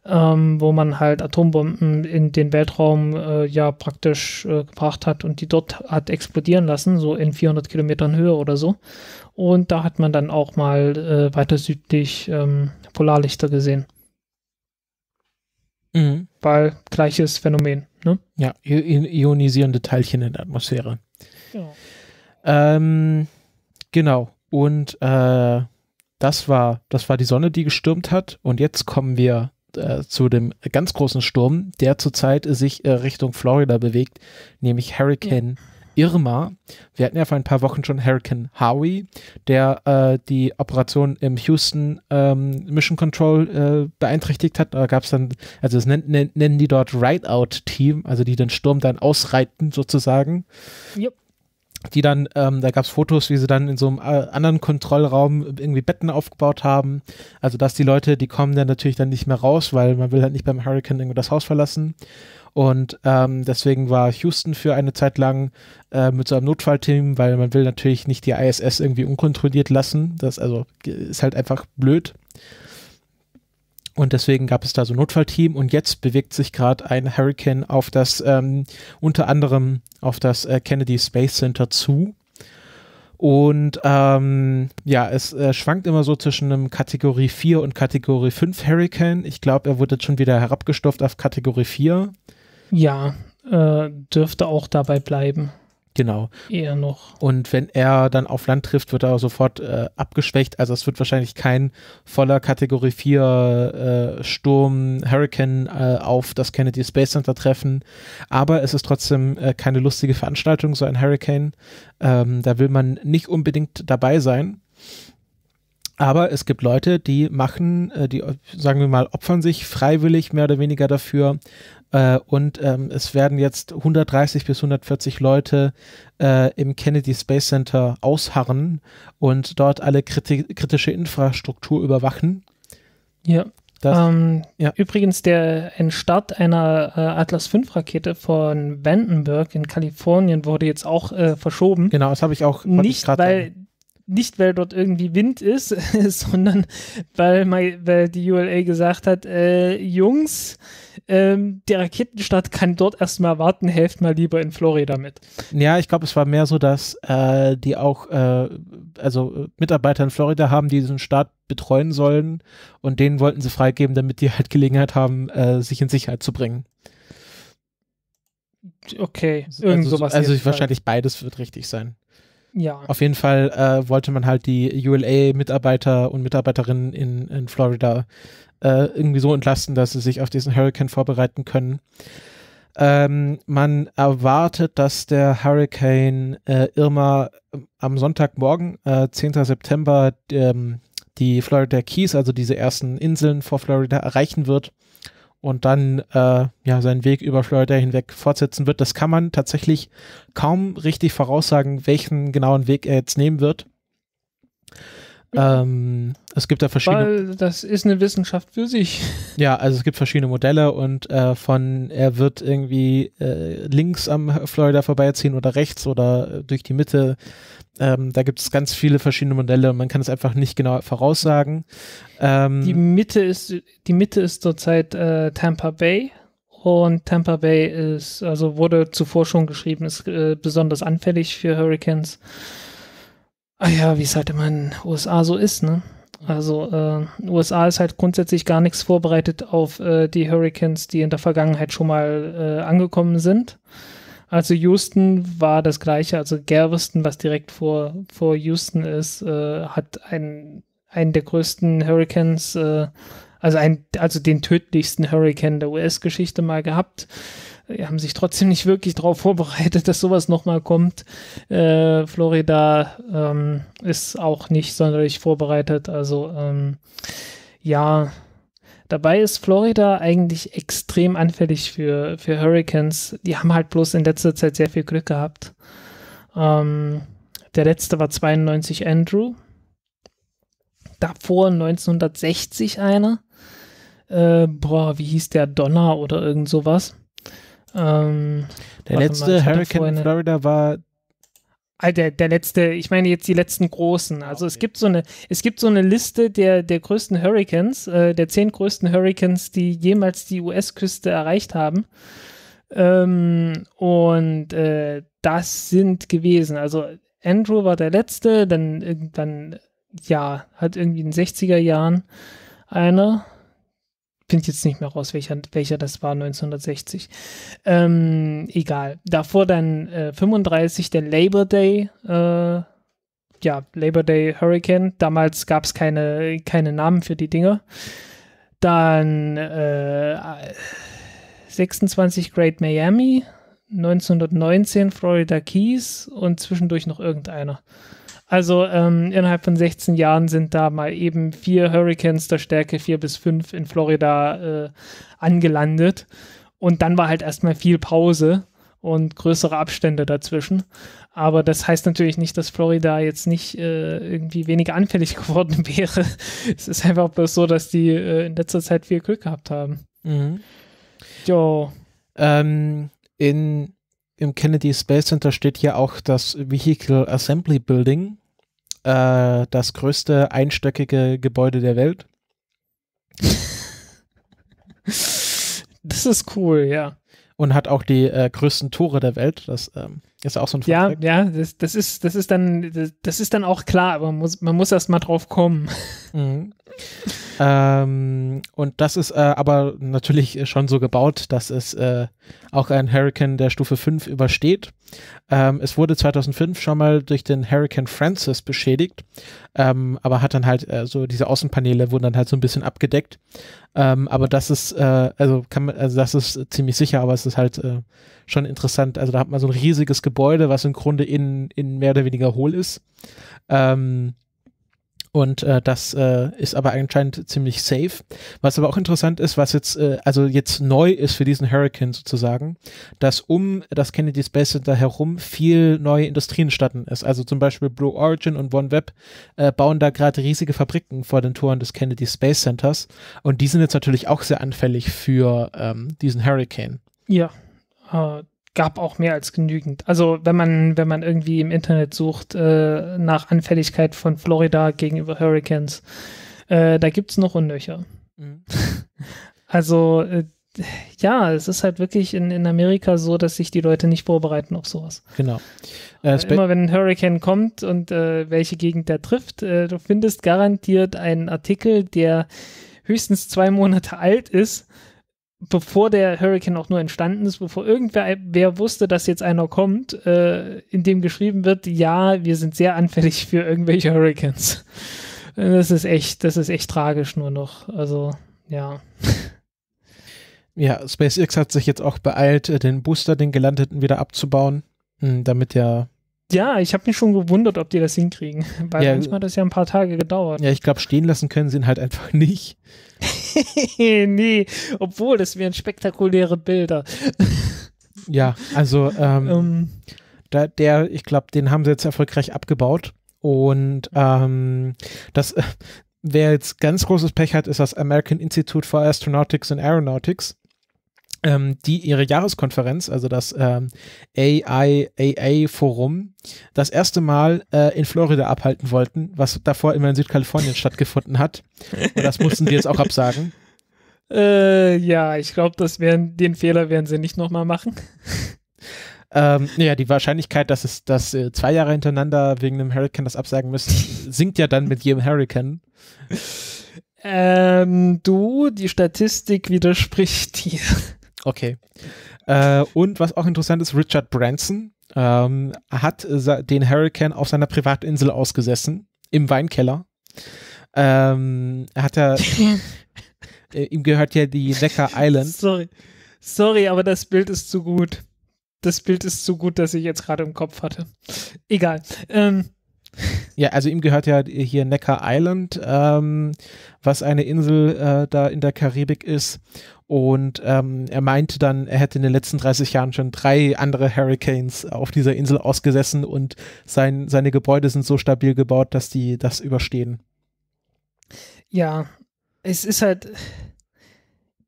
ähm, wo man halt Atombomben in den Weltraum äh, ja praktisch äh, gebracht hat und die dort hat explodieren lassen, so in 400 Kilometern Höhe oder so. Und da hat man dann auch mal äh, weiter südlich ähm, Polarlichter gesehen. Mhm. Weil gleiches Phänomen. Ne? Ja, ionisierende Teilchen in der Atmosphäre. Ja. Genau. Ähm, genau. Und äh, das war, das war die Sonne, die gestürmt hat. Und jetzt kommen wir äh, zu dem ganz großen Sturm, der zurzeit sich äh, Richtung Florida bewegt, nämlich Hurricane ja. Irma. Wir hatten ja vor ein paar Wochen schon Hurricane Howie, der äh, die Operation im Houston ähm, Mission Control äh, beeinträchtigt hat. Da gab es dann, also das nennen, nennen die dort Rideout-Team, also die den Sturm dann ausreiten sozusagen. Yep die dann, ähm, da gab es Fotos, wie sie dann in so einem äh, anderen Kontrollraum irgendwie Betten aufgebaut haben. Also dass die Leute, die kommen dann natürlich dann nicht mehr raus, weil man will halt nicht beim Hurricane irgendwo das Haus verlassen. Und ähm, deswegen war Houston für eine Zeit lang äh, mit so einem Notfallteam, weil man will natürlich nicht die ISS irgendwie unkontrolliert lassen. Das also ist halt einfach blöd. Und deswegen gab es da so ein Notfallteam und jetzt bewegt sich gerade ein Hurricane auf das, ähm, unter anderem auf das äh, Kennedy Space Center zu. Und ähm, ja, es äh, schwankt immer so zwischen einem Kategorie 4 und Kategorie 5 Hurricane. Ich glaube, er wurde schon wieder herabgestuft auf Kategorie 4. Ja, äh, dürfte auch dabei bleiben. Genau. Eher noch. Und wenn er dann auf Land trifft, wird er sofort äh, abgeschwächt. Also es wird wahrscheinlich kein voller Kategorie 4 äh, Sturm Hurricane äh, auf das Kennedy Space Center treffen. Aber es ist trotzdem äh, keine lustige Veranstaltung, so ein Hurricane. Ähm, da will man nicht unbedingt dabei sein. Aber es gibt Leute, die machen, äh, die, sagen wir mal, opfern sich freiwillig mehr oder weniger dafür, äh, und ähm, es werden jetzt 130 bis 140 Leute äh, im Kennedy Space Center ausharren und dort alle kriti kritische Infrastruktur überwachen. Ja. Das, ähm, ja. Übrigens, der Start einer äh, Atlas 5 Rakete von Vandenberg in Kalifornien wurde jetzt auch äh, verschoben. Genau, das habe ich auch. Nicht, ich weil nicht weil dort irgendwie Wind ist, (laughs) sondern weil, weil die ULA gesagt hat, äh, Jungs, ähm, die Raketenstadt kann dort erstmal warten, helft mal lieber in Florida mit. Ja, ich glaube, es war mehr so, dass äh, die auch, äh, also äh, Mitarbeiter in Florida haben, die diesen Staat betreuen sollen und denen wollten sie freigeben, damit die halt Gelegenheit haben, äh, sich in Sicherheit zu bringen. Okay, also irgend also, sowas. Also wahrscheinlich Fall. beides wird richtig sein. Ja. Auf jeden Fall äh, wollte man halt die ULA-Mitarbeiter und Mitarbeiterinnen in, in Florida äh, irgendwie so entlasten, dass sie sich auf diesen Hurricane vorbereiten können. Ähm, man erwartet, dass der Hurricane äh, Irma ähm, am Sonntagmorgen, äh, 10. September, ähm, die Florida Keys, also diese ersten Inseln vor Florida, erreichen wird und dann äh, ja, seinen Weg über Florida hinweg fortsetzen wird. Das kann man tatsächlich kaum richtig voraussagen, welchen genauen Weg er jetzt nehmen wird. Ähm, es gibt da verschiedene. Weil das ist eine Wissenschaft für sich. Ja, also es gibt verschiedene Modelle und äh, von er wird irgendwie äh, links am Florida vorbeiziehen oder rechts oder äh, durch die Mitte. Ähm, da gibt es ganz viele verschiedene Modelle und man kann es einfach nicht genau voraussagen. Ähm, die Mitte ist die Mitte ist zurzeit äh, Tampa Bay und Tampa Bay ist also wurde zuvor schon geschrieben ist äh, besonders anfällig für Hurricanes. Ah ja, wie es halt immer in den USA so ist, ne? Also äh, USA ist halt grundsätzlich gar nichts vorbereitet auf äh, die Hurricanes, die in der Vergangenheit schon mal äh, angekommen sind. Also Houston war das gleiche, also Galveston, was direkt vor, vor Houston ist, äh, hat einen, einen der größten Hurricanes, äh, also, ein, also den tödlichsten Hurricane der US-Geschichte mal gehabt. Äh, haben sich trotzdem nicht wirklich darauf vorbereitet, (laughs) dass sowas nochmal kommt. Äh, Florida ähm, ist auch nicht sonderlich vorbereitet. Also ähm, ja, dabei ist Florida eigentlich extrem anfällig für, für Hurricanes. Die haben halt bloß in letzter Zeit sehr viel Glück gehabt. Ähm, der letzte war 92 Andrew. Davor 1960 einer. Äh, boah, wie hieß der Donner oder irgend sowas. Ähm, der letzte mal, Hurricane in Florida war ah, der, der letzte, ich meine jetzt die letzten großen. Ah, also okay. es gibt so eine, es gibt so eine Liste der, der größten Hurricanes, äh, der zehn größten Hurricanes, die jemals die US-Küste erreicht haben. Ähm, und äh, das sind gewesen. Also Andrew war der letzte, dann, dann ja, hat irgendwie in den 60er Jahren einer finde jetzt nicht mehr raus, welcher, welcher das war, 1960. Ähm, egal. Davor dann äh, 35, der Labor Day, äh, ja, Labor Day Hurricane. Damals gab es keine, keine Namen für die Dinger. Dann äh, 26 Great Miami, 1919 Florida Keys und zwischendurch noch irgendeiner. Also ähm, innerhalb von 16 Jahren sind da mal eben vier Hurricanes der Stärke vier bis fünf in Florida äh, angelandet. Und dann war halt erstmal viel Pause und größere Abstände dazwischen. Aber das heißt natürlich nicht, dass Florida jetzt nicht äh, irgendwie weniger anfällig (laughs) geworden wäre. es ist einfach bloß so, dass die äh, in letzter Zeit viel Glück gehabt haben. Mhm. Jo. Ähm, in, Im Kennedy Space Center steht ja auch das Vehicle Assembly Building äh, das größte einstöckige Gebäude der Welt. (laughs) das ist cool, ja. Und hat auch die äh, größten Tore der Welt. Das ähm, ist auch so ein Fun Ja, Fact. ja, das, das, ist, das ist dann, das, das, ist dann auch klar, aber man muss, man muss erst mal drauf kommen. Mhm. (laughs) Ähm, und das ist äh, aber natürlich schon so gebaut, dass es äh, auch ein Hurricane der Stufe 5 übersteht. Ähm, es wurde 2005 schon mal durch den Hurricane Francis beschädigt, ähm, aber hat dann halt äh, so diese Außenpaneele wurden dann halt so ein bisschen abgedeckt. Ähm, aber das ist äh, also kann man, also das ist ziemlich sicher, aber es ist halt äh, schon interessant. Also da hat man so ein riesiges Gebäude, was im Grunde innen in mehr oder weniger hohl ist. Ähm, und äh, das äh, ist aber anscheinend ziemlich safe. Was aber auch interessant ist, was jetzt, äh, also jetzt neu ist für diesen Hurricane sozusagen, dass um das Kennedy Space Center herum viel neue Industrien entstanden ist. Also zum Beispiel Blue Origin und OneWeb äh, bauen da gerade riesige Fabriken vor den Toren des Kennedy Space Centers. Und die sind jetzt natürlich auch sehr anfällig für ähm, diesen Hurricane. Ja, äh, gab auch mehr als genügend. Also wenn man, wenn man irgendwie im Internet sucht äh, nach Anfälligkeit von Florida gegenüber Hurricanes, äh, da es noch Unnöcher. Mhm. (laughs) also äh, ja, es ist halt wirklich in, in Amerika so, dass sich die Leute nicht vorbereiten auf sowas. Genau. Äh, äh immer wenn ein Hurricane kommt und äh, welche Gegend der trifft, äh, du findest garantiert einen Artikel, der höchstens zwei Monate (laughs) alt ist, bevor der Hurricane auch nur entstanden ist, bevor irgendwer wer wusste, dass jetzt einer kommt, äh, in dem geschrieben wird, ja, wir sind sehr anfällig für irgendwelche Hurricanes. Das ist echt, das ist echt tragisch nur noch. Also, ja. Ja, SpaceX hat sich jetzt auch beeilt, den Booster, den gelandeten, wieder abzubauen, hm, damit der ja, ich habe mich schon gewundert, ob die das hinkriegen, (laughs) weil ja, manchmal hat das ja ein paar Tage gedauert. Ja, ich glaube, stehen lassen können sie ihn halt einfach (laughs) nicht. (laughs) nee, obwohl, das wären spektakuläre Bilder. ja, also ähm, um. Ähm. da, der, ich glaube, den haben sie jetzt erfolgreich abgebaut und ähm, das, äh, wer jetzt ganz großes Pech hat, ist das American Institute for Astronautics and Aeronautics ähm, die ihre Jahreskonferenz, also das ähm, AIAA-Forum, das erste Mal äh, in Florida abhalten wollten, was davor immer in Südkalifornien stattgefunden hat. Und das mussten die jetzt auch absagen. (laughs) Äh, ja, ich glaube, das werden den Fehler werden sie nicht nochmal machen. (laughs) Ähm, ja, die Wahrscheinlichkeit, dass es dass, äh, zwei Jahre hintereinander wegen einem Hurricane das absagen müssen, (laughs) sinkt ja dann mit jedem Hurricane. Ähm, du, die Statistik widerspricht dir. Okay. Äh, und was auch interessant ist, Richard Branson ähm, hat äh, den Hurricane auf seiner Privatinsel ausgesessen, im Weinkeller. Ähm, hat er, (laughs) äh, ihm gehört ja die Necker Island. Sorry. Sorry, aber das Bild ist zu gut. Das Bild ist zu gut, das ich jetzt gerade im Kopf hatte. Egal. Ähm. Ja, also ihm gehört ja hier Necker Island, ähm, was eine Insel äh, da in der Karibik ist. Und ähm, er meinte dann, er hätte in den letzten 30 Jahren schon drei andere Hurricanes auf dieser Insel ausgesessen und sein, seine Gebäude sind so stabil gebaut, dass die das überstehen. Ja, es ist halt,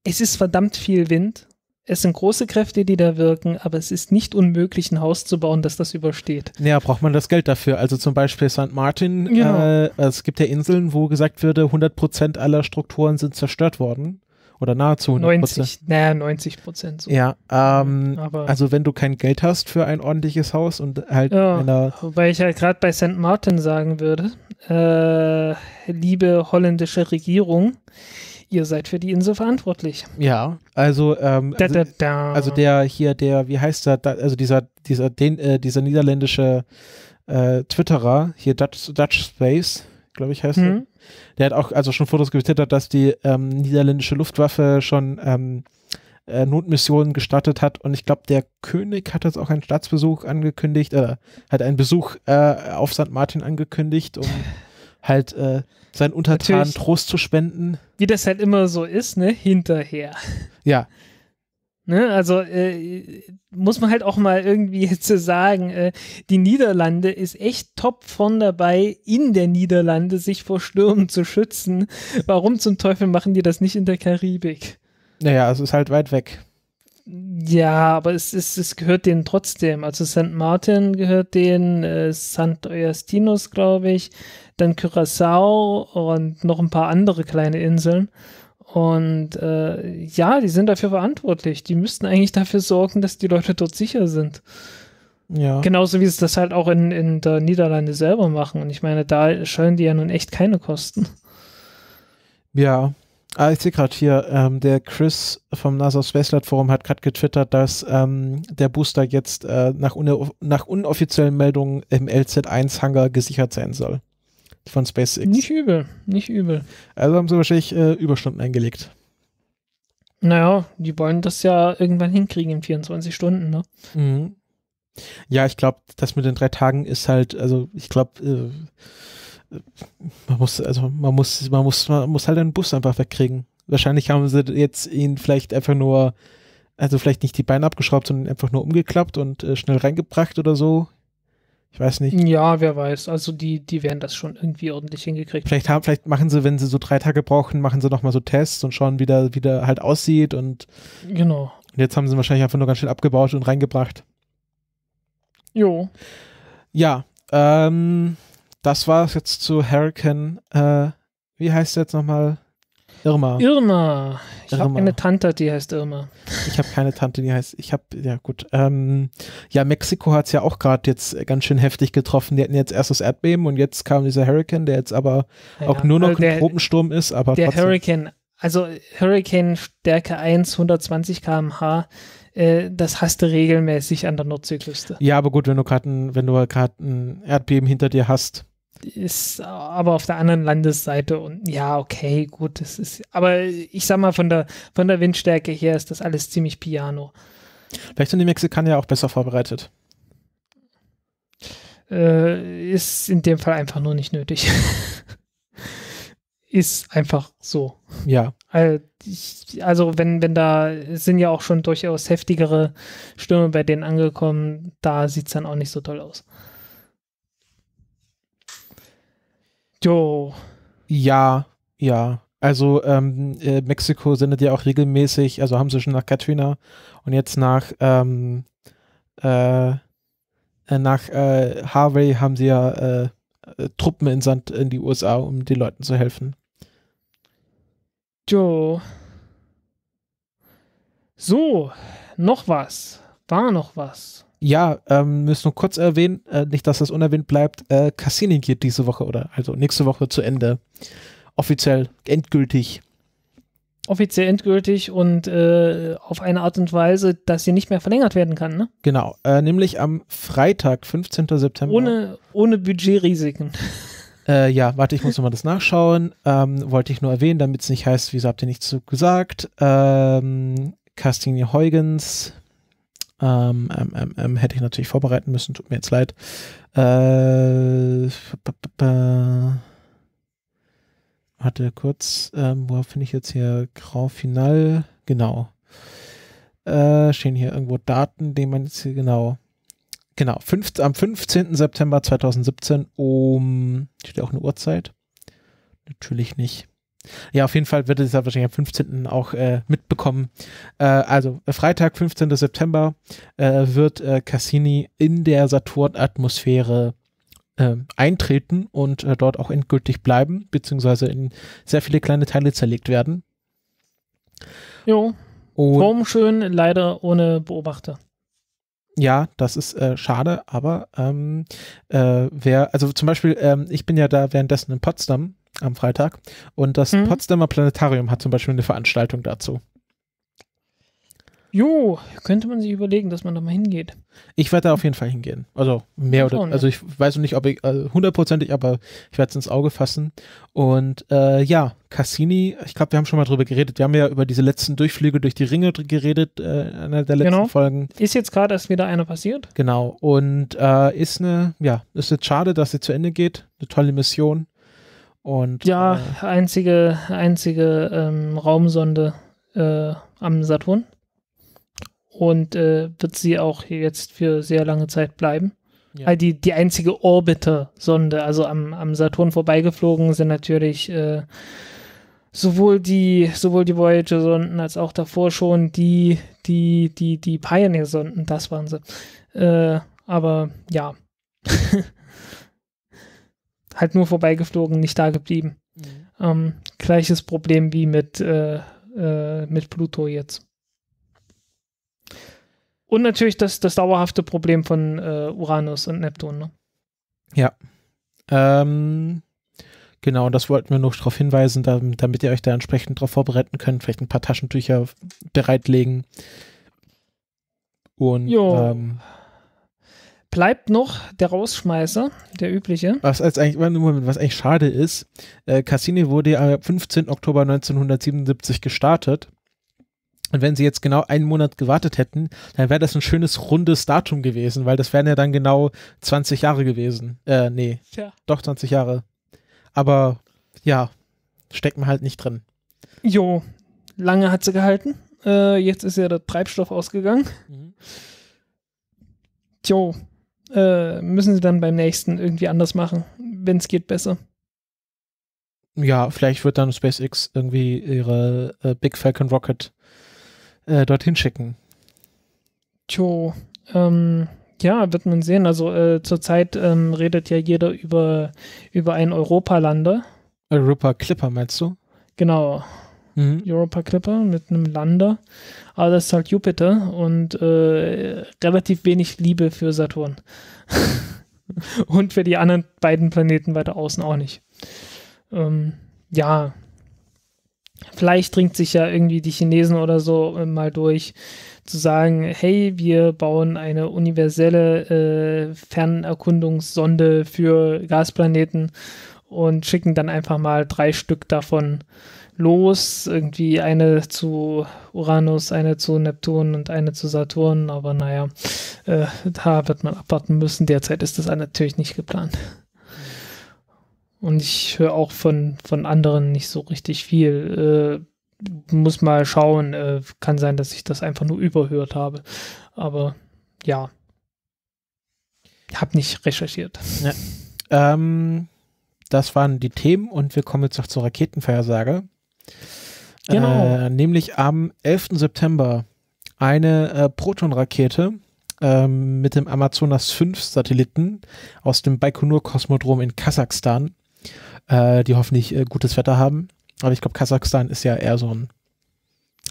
es ist verdammt viel Wind. Es sind große Kräfte, die da wirken, aber es ist nicht unmöglich, ein Haus zu bauen, das das übersteht. Ja, braucht man das Geld dafür. Also zum Beispiel St. Martin, genau. äh, also es gibt ja Inseln, wo gesagt würde, 100% aller Strukturen sind zerstört worden oder nahezu 100 90, naja, 90 Prozent. So. Ja, ähm, mhm, aber also wenn du kein Geld hast für ein ordentliches Haus und halt ja, einer. Wobei ich halt gerade bei St. Martin sagen würde, äh, liebe holländische Regierung, ihr seid für die Insel verantwortlich. Ja, also, ähm, da, also da, da. also der hier, der, wie heißt der, also dieser, dieser, den, äh, dieser niederländische äh, Twitterer, hier Dutch, Dutch Space, glaube ich, heißt mhm. er. Der hat auch also schon Fotos getwittert, dass die ähm, niederländische Luftwaffe schon ähm, äh, Notmissionen gestartet hat. Und ich glaube, der König hat jetzt auch einen Staatsbesuch angekündigt, äh, hat einen Besuch äh, auf St. Martin angekündigt, um (laughs) halt äh, seinen Untertanen Natürlich, Trost zu spenden. Wie das halt immer so ist, ne? Hinterher. Ja, Ne, also äh, muss man halt auch mal irgendwie (laughs) jetzt sagen, äh, die Niederlande ist echt top von dabei, in der Niederlande sich vor Stürmen zu schützen. Warum zum Teufel machen die das nicht in der Karibik? Naja, es ist halt weit weg. Ja, aber es, ist, es gehört denen trotzdem. Also St. Martin gehört denen, äh, St. Eustinus, glaube ich, dann Curacao und noch ein paar andere kleine Inseln. Und äh, ja, die sind dafür verantwortlich. Die müssten eigentlich dafür sorgen, dass die Leute dort sicher sind. Ja. Genauso wie sie das halt auch in, in der Niederlande selber machen. Und ich meine, da scheuen die ja nun echt keine Kosten. Ja. Ah, ich sehe gerade hier, ähm, der Chris vom NASA Spacelight Forum hat gerade getwittert, dass ähm, der Booster jetzt äh, nach, nach unoffiziellen Meldungen im LZ1-Hangar gesichert sein soll von SpaceX. Nicht übel, nicht übel. Also haben sie wahrscheinlich äh, Überstunden eingelegt. Naja, die wollen das ja irgendwann hinkriegen in 24 Stunden, ne? Mhm. Ja, ich glaube, das mit den drei Tagen ist halt, also ich glaube, äh, man muss, also man muss, man muss, man muss halt einen Bus einfach wegkriegen. Wahrscheinlich haben sie jetzt ihn vielleicht einfach nur, also vielleicht nicht die Beine abgeschraubt, sondern einfach nur umgeklappt und äh, schnell reingebracht oder so. Ich weiß nicht. Ja, wer weiß. Also die, die werden das schon irgendwie ordentlich hingekriegt. Vielleicht haben, vielleicht machen sie, wenn sie so drei Tage brauchen, machen sie nochmal so Tests und schauen, wie der, wie der halt aussieht und. Genau. Und jetzt haben sie wahrscheinlich einfach nur ganz schön abgebaut und reingebracht. Jo. Ja, ähm, das war es jetzt zu Hurricane, äh, wie heißt der jetzt nochmal? Irma. Irma. Ich habe eine Tante, die heißt Irma. Ich habe keine Tante, die heißt, ich habe, ja gut. Ähm, ja, Mexiko hat es ja auch gerade jetzt ganz schön heftig getroffen. Die hatten jetzt erst das Erdbeben und jetzt kam dieser Hurricane, der jetzt aber ja, auch nur noch also ein Tropensturm ist. Aber der trotzdem. Hurricane, also Hurricane Stärke 1, 120 km/h das hast du regelmäßig an der Nordseeküste. Ja, aber gut, wenn du gerade ein, ein Erdbeben hinter dir hast, ist aber auf der anderen Landesseite und ja, okay, gut, das ist, aber ich sag mal, von der, von der Windstärke her ist das alles ziemlich piano. Vielleicht sind die Mexikaner ja auch besser vorbereitet. Äh, ist in dem Fall einfach nur nicht nötig. (laughs) ist einfach so. Ja. Also wenn, wenn da sind ja auch schon durchaus heftigere Stürme bei denen angekommen, da sieht es dann auch nicht so toll aus. Jo. Ja, ja. Also ähm, äh, Mexiko sendet ja auch regelmäßig, also haben sie schon nach Katrina und jetzt nach ähm, äh, äh nach äh, Harvey haben sie ja äh, äh, Truppen entsandt in die USA, um den Leuten zu helfen. Jo. So, noch was. War noch was. Ja, ähm, müssen nur kurz erwähnen, äh, nicht, dass das unerwähnt bleibt. Äh, Cassini geht diese Woche oder also nächste Woche zu Ende. Offiziell, endgültig. Offiziell endgültig und äh, auf eine Art und Weise, dass sie nicht mehr verlängert werden kann, ne? Genau, äh, nämlich am Freitag, 15. September. Ohne, ohne Budgetrisiken. (laughs) Äh, ja, warte, ich muss nochmal das nachschauen. Ähm, wollte ich nur erwähnen, damit es nicht heißt, wieso habt ihr nichts so gesagt. Ähm, Castini Huygens ähm, ähm, ähm, ähm, hätte ich natürlich vorbereiten müssen, tut mir jetzt leid. Äh, hatte kurz, ähm, wo finde ich jetzt hier Grau Final? Genau. Äh, stehen hier irgendwo Daten, die man jetzt hier genau. Genau, fünf, am 15. September 2017 um, steht auch eine Uhrzeit? Natürlich nicht. Ja, auf jeden Fall wird es ja wahrscheinlich am 15. auch äh, mitbekommen. Äh, also äh, Freitag, 15. September, äh, wird äh, Cassini in der Saturn-Atmosphäre ähm, eintreten und äh, dort auch endgültig bleiben, beziehungsweise in sehr viele kleine Teile zerlegt werden. Jo. Und schön, leider ohne Beobachter. Ja, das ist äh, schade, aber ähm, äh, wer, also zum Beispiel, ähm, ich bin ja da währenddessen in Potsdam am Freitag. Und das mhm. Potsdamer Planetarium hat zum Beispiel eine Veranstaltung dazu. Jo, könnte man sich überlegen, dass man da mal hingeht. Ich werde da auf jeden Fall hingehen. Also mehr oder also ich weiß noch nicht, ob ich also hundertprozentig, also aber ich werde es ins Auge fassen. Und äh, ja, Cassini, ich glaube, wir haben schon mal drüber geredet. Wir haben ja über diese letzten Durchflüge durch die Ringe geredet, äh, einer der letzten genau. Folgen. Ist jetzt gerade erst wieder einer passiert. Genau. Und äh, ist eine, ja, ist jetzt schade, dass sie zu Ende geht. Eine tolle Mission. Und, ja, äh, einzige, einzige ähm, Raumsonde äh, am Saturn. Und äh, wird sie auch jetzt für sehr lange Zeit bleiben. Ja. Die, die einzige Orbiter-Sonde, also am, am Saturn vorbeigeflogen, sind natürlich äh, sowohl die, sowohl die Voyager-Sonden als auch davor schon die, die, die, die Pioneer-Sonden, das waren sie. Äh, aber ja. (laughs) halt nur vorbeigeflogen, nicht da geblieben. Mhm. Ähm, gleiches Problem wie mit, äh, äh, mit Pluto jetzt. Und natürlich das, das dauerhafte Problem von äh, Uranus und Neptun. Ne? Ja. Ähm, genau, und das wollten wir noch darauf hinweisen, damit ihr euch da entsprechend darauf vorbereiten könnt. Vielleicht ein paar Taschentücher bereitlegen. Und jo. Ähm, bleibt noch der Rausschmeißer, der übliche. Was, als eigentlich, Moment, was eigentlich schade ist, äh, Cassini wurde am 15. Oktober 1977 gestartet. Und wenn sie jetzt genau einen Monat gewartet hätten, dann wäre das ein schönes rundes Datum gewesen, weil das wären ja dann genau 20 Jahre gewesen. Äh, nee. Tja. Doch 20 Jahre. Aber ja, steckt man halt nicht drin. Jo, lange hat sie gehalten. Äh, jetzt ist ja der Treibstoff ausgegangen. Mhm. Jo, äh, müssen sie dann beim nächsten irgendwie anders machen, wenn es geht besser. Ja, vielleicht wird dann SpaceX irgendwie ihre äh, Big Falcon Rocket äh, dorthin schicken. Tjo, ähm, ja, wird man sehen. Also äh, zurzeit ähm, redet ja jeder über, über einen Europalander. Europa Clipper, meinst du? Genau mhm. Europa Clipper mit einem Lander. Aber das ist halt Jupiter und äh, relativ wenig Liebe für Saturn. (laughs) und für die anderen beiden Planeten weiter außen auch nicht. Ähm, ja. Vielleicht dringt sich ja irgendwie die Chinesen oder so äh, mal durch, zu sagen, hey, wir bauen eine universelle äh, Fernerkundungssonde für Gasplaneten und schicken dann einfach mal drei Stück davon los, irgendwie eine zu Uranus, eine zu Neptun und eine zu Saturn, aber naja, äh, da wird man abwarten müssen. Derzeit ist das natürlich nicht geplant. Und ich höre auch von, von anderen nicht so richtig viel. Äh, muss mal schauen. Äh, kann sein, dass ich das einfach nur überhört habe. Aber ja. Hab nicht recherchiert. Ja. Ähm, das waren die Themen und wir kommen jetzt noch zur Raketenvorhersage. Genau. Äh, nämlich am 11. September eine äh, Proton-Rakete ähm, mit dem Amazonas 5-Satelliten aus dem Baikonur-Kosmodrom in Kasachstan, äh, die hoffentlich äh, gutes Wetter haben. Aber ich glaube, Kasachstan ist ja eher so ein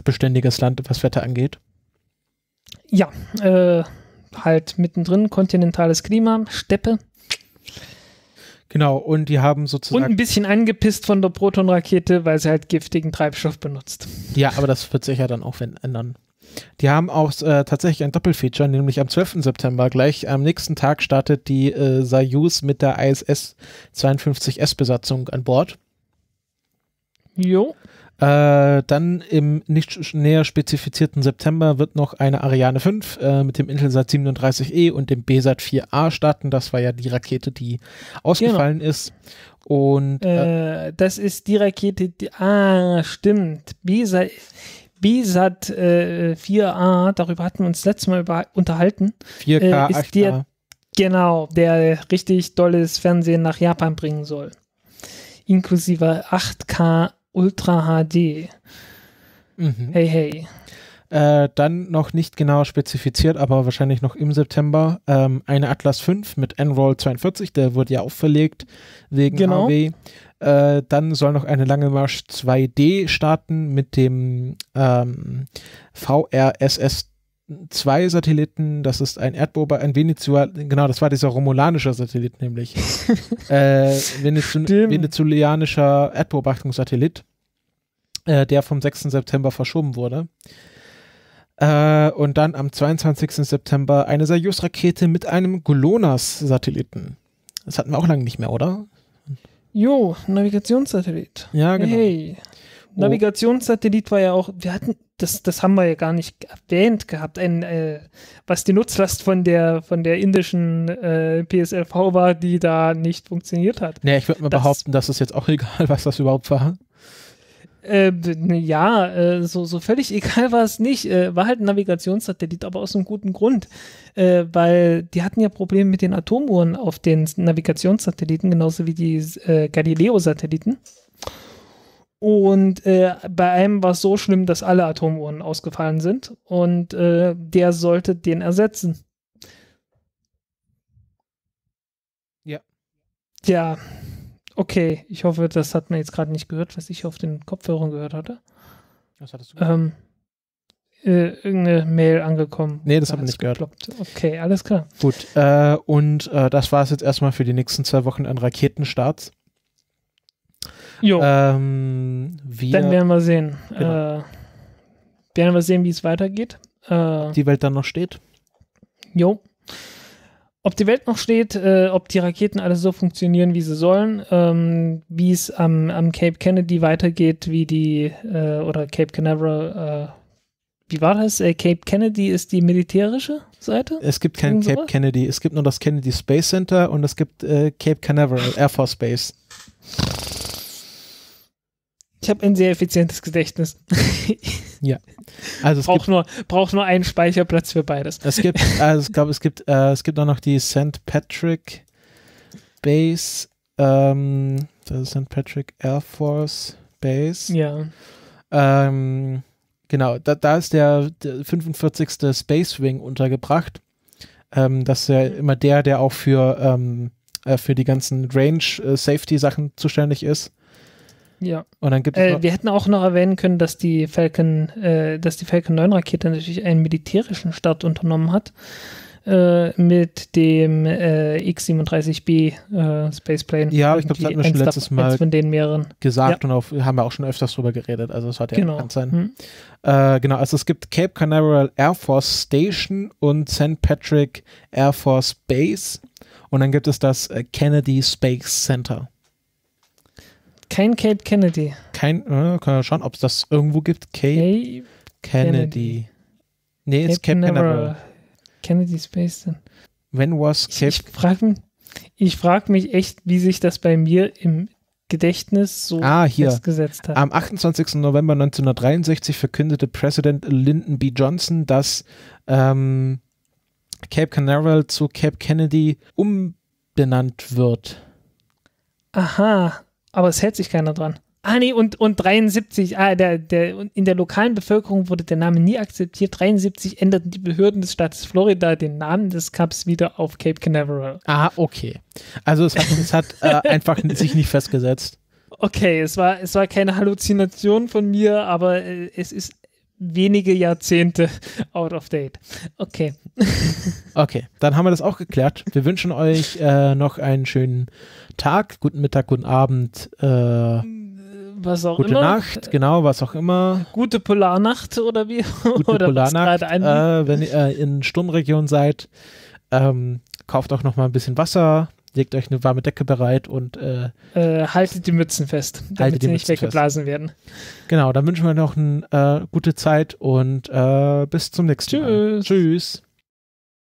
beständiges Land, was Wetter angeht. Ja, äh, halt mittendrin kontinentales Klima, Steppe. Genau, und die haben sozusagen. Und ein bisschen angepisst von der Proton-Rakete, weil sie halt giftigen Treibstoff benutzt. Ja, aber das wird sich ja dann auch ändern. Die haben auch äh, tatsächlich ein Doppelfeature, nämlich am 12. September gleich am nächsten Tag startet die äh, Soyuz mit der ISS 52S-Besatzung an Bord. Jo. Äh, dann im nicht näher spezifizierten September wird noch eine Ariane 5 äh, mit dem Intelsat 37E und dem BSat 4A starten. Das war ja die Rakete, die ausgefallen genau. ist. Und äh, äh das ist die Rakete, die. Ah, stimmt. BSat. BSAT äh, 4A, darüber hatten wir uns letztes Mal über, unterhalten. 4K, äh, ist der, Genau, der richtig tolles Fernsehen nach Japan bringen soll. Inklusive 8K Ultra HD. Mhm. Hey, hey. Äh, dann noch nicht genau spezifiziert, aber wahrscheinlich noch im September, ähm, eine Atlas 5 mit Enroll 42, der wurde ja auch verlegt wegen genau. AW. Äh, dann soll noch eine Lange Marsch 2D starten mit dem ähm, VRSS zwei Satelliten, das ist ein Erdbeobachter, ein Venezuela, genau, das war dieser romulanischer Satellit nämlich. (laughs) äh, Venezu Stimmt. venezuelanischer Erdbeobachtungssatellit, äh, der vom 6. September verschoben wurde. Äh, und dann am 22. September eine Soyuz-Rakete mit einem Golonas-Satelliten. Das hatten wir auch lange nicht mehr, oder? Jo, Navigationssatellit. Ja, genau. Hey. Oh. Navigationssatellit war ja auch, wir hatten, das, das haben wir ja gar nicht erwähnt gehabt, ein, äh, was die Nutzlast von der, von der indischen äh, PSLV war, die da nicht funktioniert hat. Nee, ich würde mal das, behaupten, das ist jetzt auch (laughs) egal, was das überhaupt war. Ähm, äh, ja, so, so völlig (laughs) egal war es nicht. Äh, war halt ein Navigationssatellit, aber aus einem guten Grund. Äh, weil die hatten ja Probleme mit den Atomuhren auf den Navigationssatelliten, genauso wie die äh, Galileo-Satelliten. Und äh, bei einem war es so schlimm, dass alle Atomuhren ausgefallen sind. Und äh, der sollte den ersetzen. Ja. Ja. Okay, ich hoffe, das hat man jetzt gerade nicht gehört, was ich auf den Kopfhörern gehört hatte. Was hattest du? Ähm, äh, irgendeine Mail angekommen. Nee, das da haben wir nicht gehört. Geploppt. Okay, alles klar. Gut, äh, und äh, das war es jetzt erstmal für die nächsten zwei Wochen an Raketenstarts. Jo. Ähm, wir, dann werden wir sehen. Genau. Äh, werden wir sehen, wie es weitergeht. Äh, ob die Welt dann noch steht. Jo. Ob die Welt noch steht, äh, ob die Raketen alles so funktionieren, wie sie sollen, ähm, wie es am, am, Cape Kennedy weitergeht, wie die, äh, oder Cape Canaveral, äh, wie war das? Äh, Cape Kennedy ist die militärische Seite? Es gibt kein Cape Kennedy, es gibt nur das Kennedy Space Center und es gibt äh, Cape Canaveral Air Force Base. Ich habe ein sehr effizientes Gedächtnis. (laughs) ja. Also es braucht nur, brauch nur einen Speicherplatz für beides. Es gibt, also ich glaube, es gibt, äh, es gibt auch noch die St. Patrick Base, ähm, das ist St. Patrick Air Force Base. Ja. Ähm, genau, da, da ist der, der 45. Space Wing untergebracht. Ähm, das ist ja immer der, der auch für, ähm, äh, für die ganzen Range-Safety-Sachen äh, zuständig ist. Ja. Und dann gibt äh, wir hätten auch noch erwähnen können, dass die Falcon, äh, dass die Falcon 9 Rakete natürlich einen militärischen Start unternommen hat äh, mit dem äh, X-37B äh, Spaceplane. Ja, ich glaube, das hatten wir schon letztes Mal von den mehreren. gesagt ja. und auf, haben wir auch schon öfters drüber geredet. Also es hat genau. ja bekannt sein. Hm. Äh, genau, also es gibt Cape Canaveral Air Force Station und St. Patrick Air Force Base und dann gibt es das Kennedy Space Center. Kein Kate Kennedy. Kein, äh, können wir schauen, ob es das irgendwo gibt. Kate, Kate Kennedy. Kennedy. Nee, Kate ist Cape Canaveral. Kennedy Space dann. When was Cape... Ich, ich frage mich, frag mich echt, wie sich das bei mir im Gedächtnis so ah, festgesetzt hat. Am 28. November 1963 verkündete Präsident Lyndon B. Johnson, dass ähm, Cape Canaveral zu Cape Kennedy umbenannt wird. Aha, aber es hält sich keiner dran. Ah nee, und, und 73, ah, der, der, in der lokalen Bevölkerung wurde der Name nie akzeptiert. 73 änderten die Behörden des Staates Florida den Namen des Cups wieder auf Cape Canaveral. Ah, okay. Also es hat, es hat äh, (laughs) einfach sich nicht festgesetzt. Okay, es war, es war keine Halluzination von mir, aber äh, es ist wenige Jahrzehnte (laughs) out of date. Okay. (laughs) okay, dann haben wir das auch geklärt. Wir wünschen euch äh, noch einen schönen Tag, guten Mittag, guten Abend, äh, äh, was auch gute immer. Nacht, genau, was auch immer. Gute Polarnacht oder wie? Gute (laughs) oder Polarnacht. Äh, wenn ihr äh, in Sturmregion seid, ähm, kauft auch noch mal ein bisschen Wasser, legt euch eine warme Decke bereit und äh, äh, haltet die Mützen fest, damit sie nicht weggeblasen fest. werden. Genau, dann wünschen wir noch eine äh, gute Zeit und äh, bis zum nächsten Tschüss. Mal. Tschüss.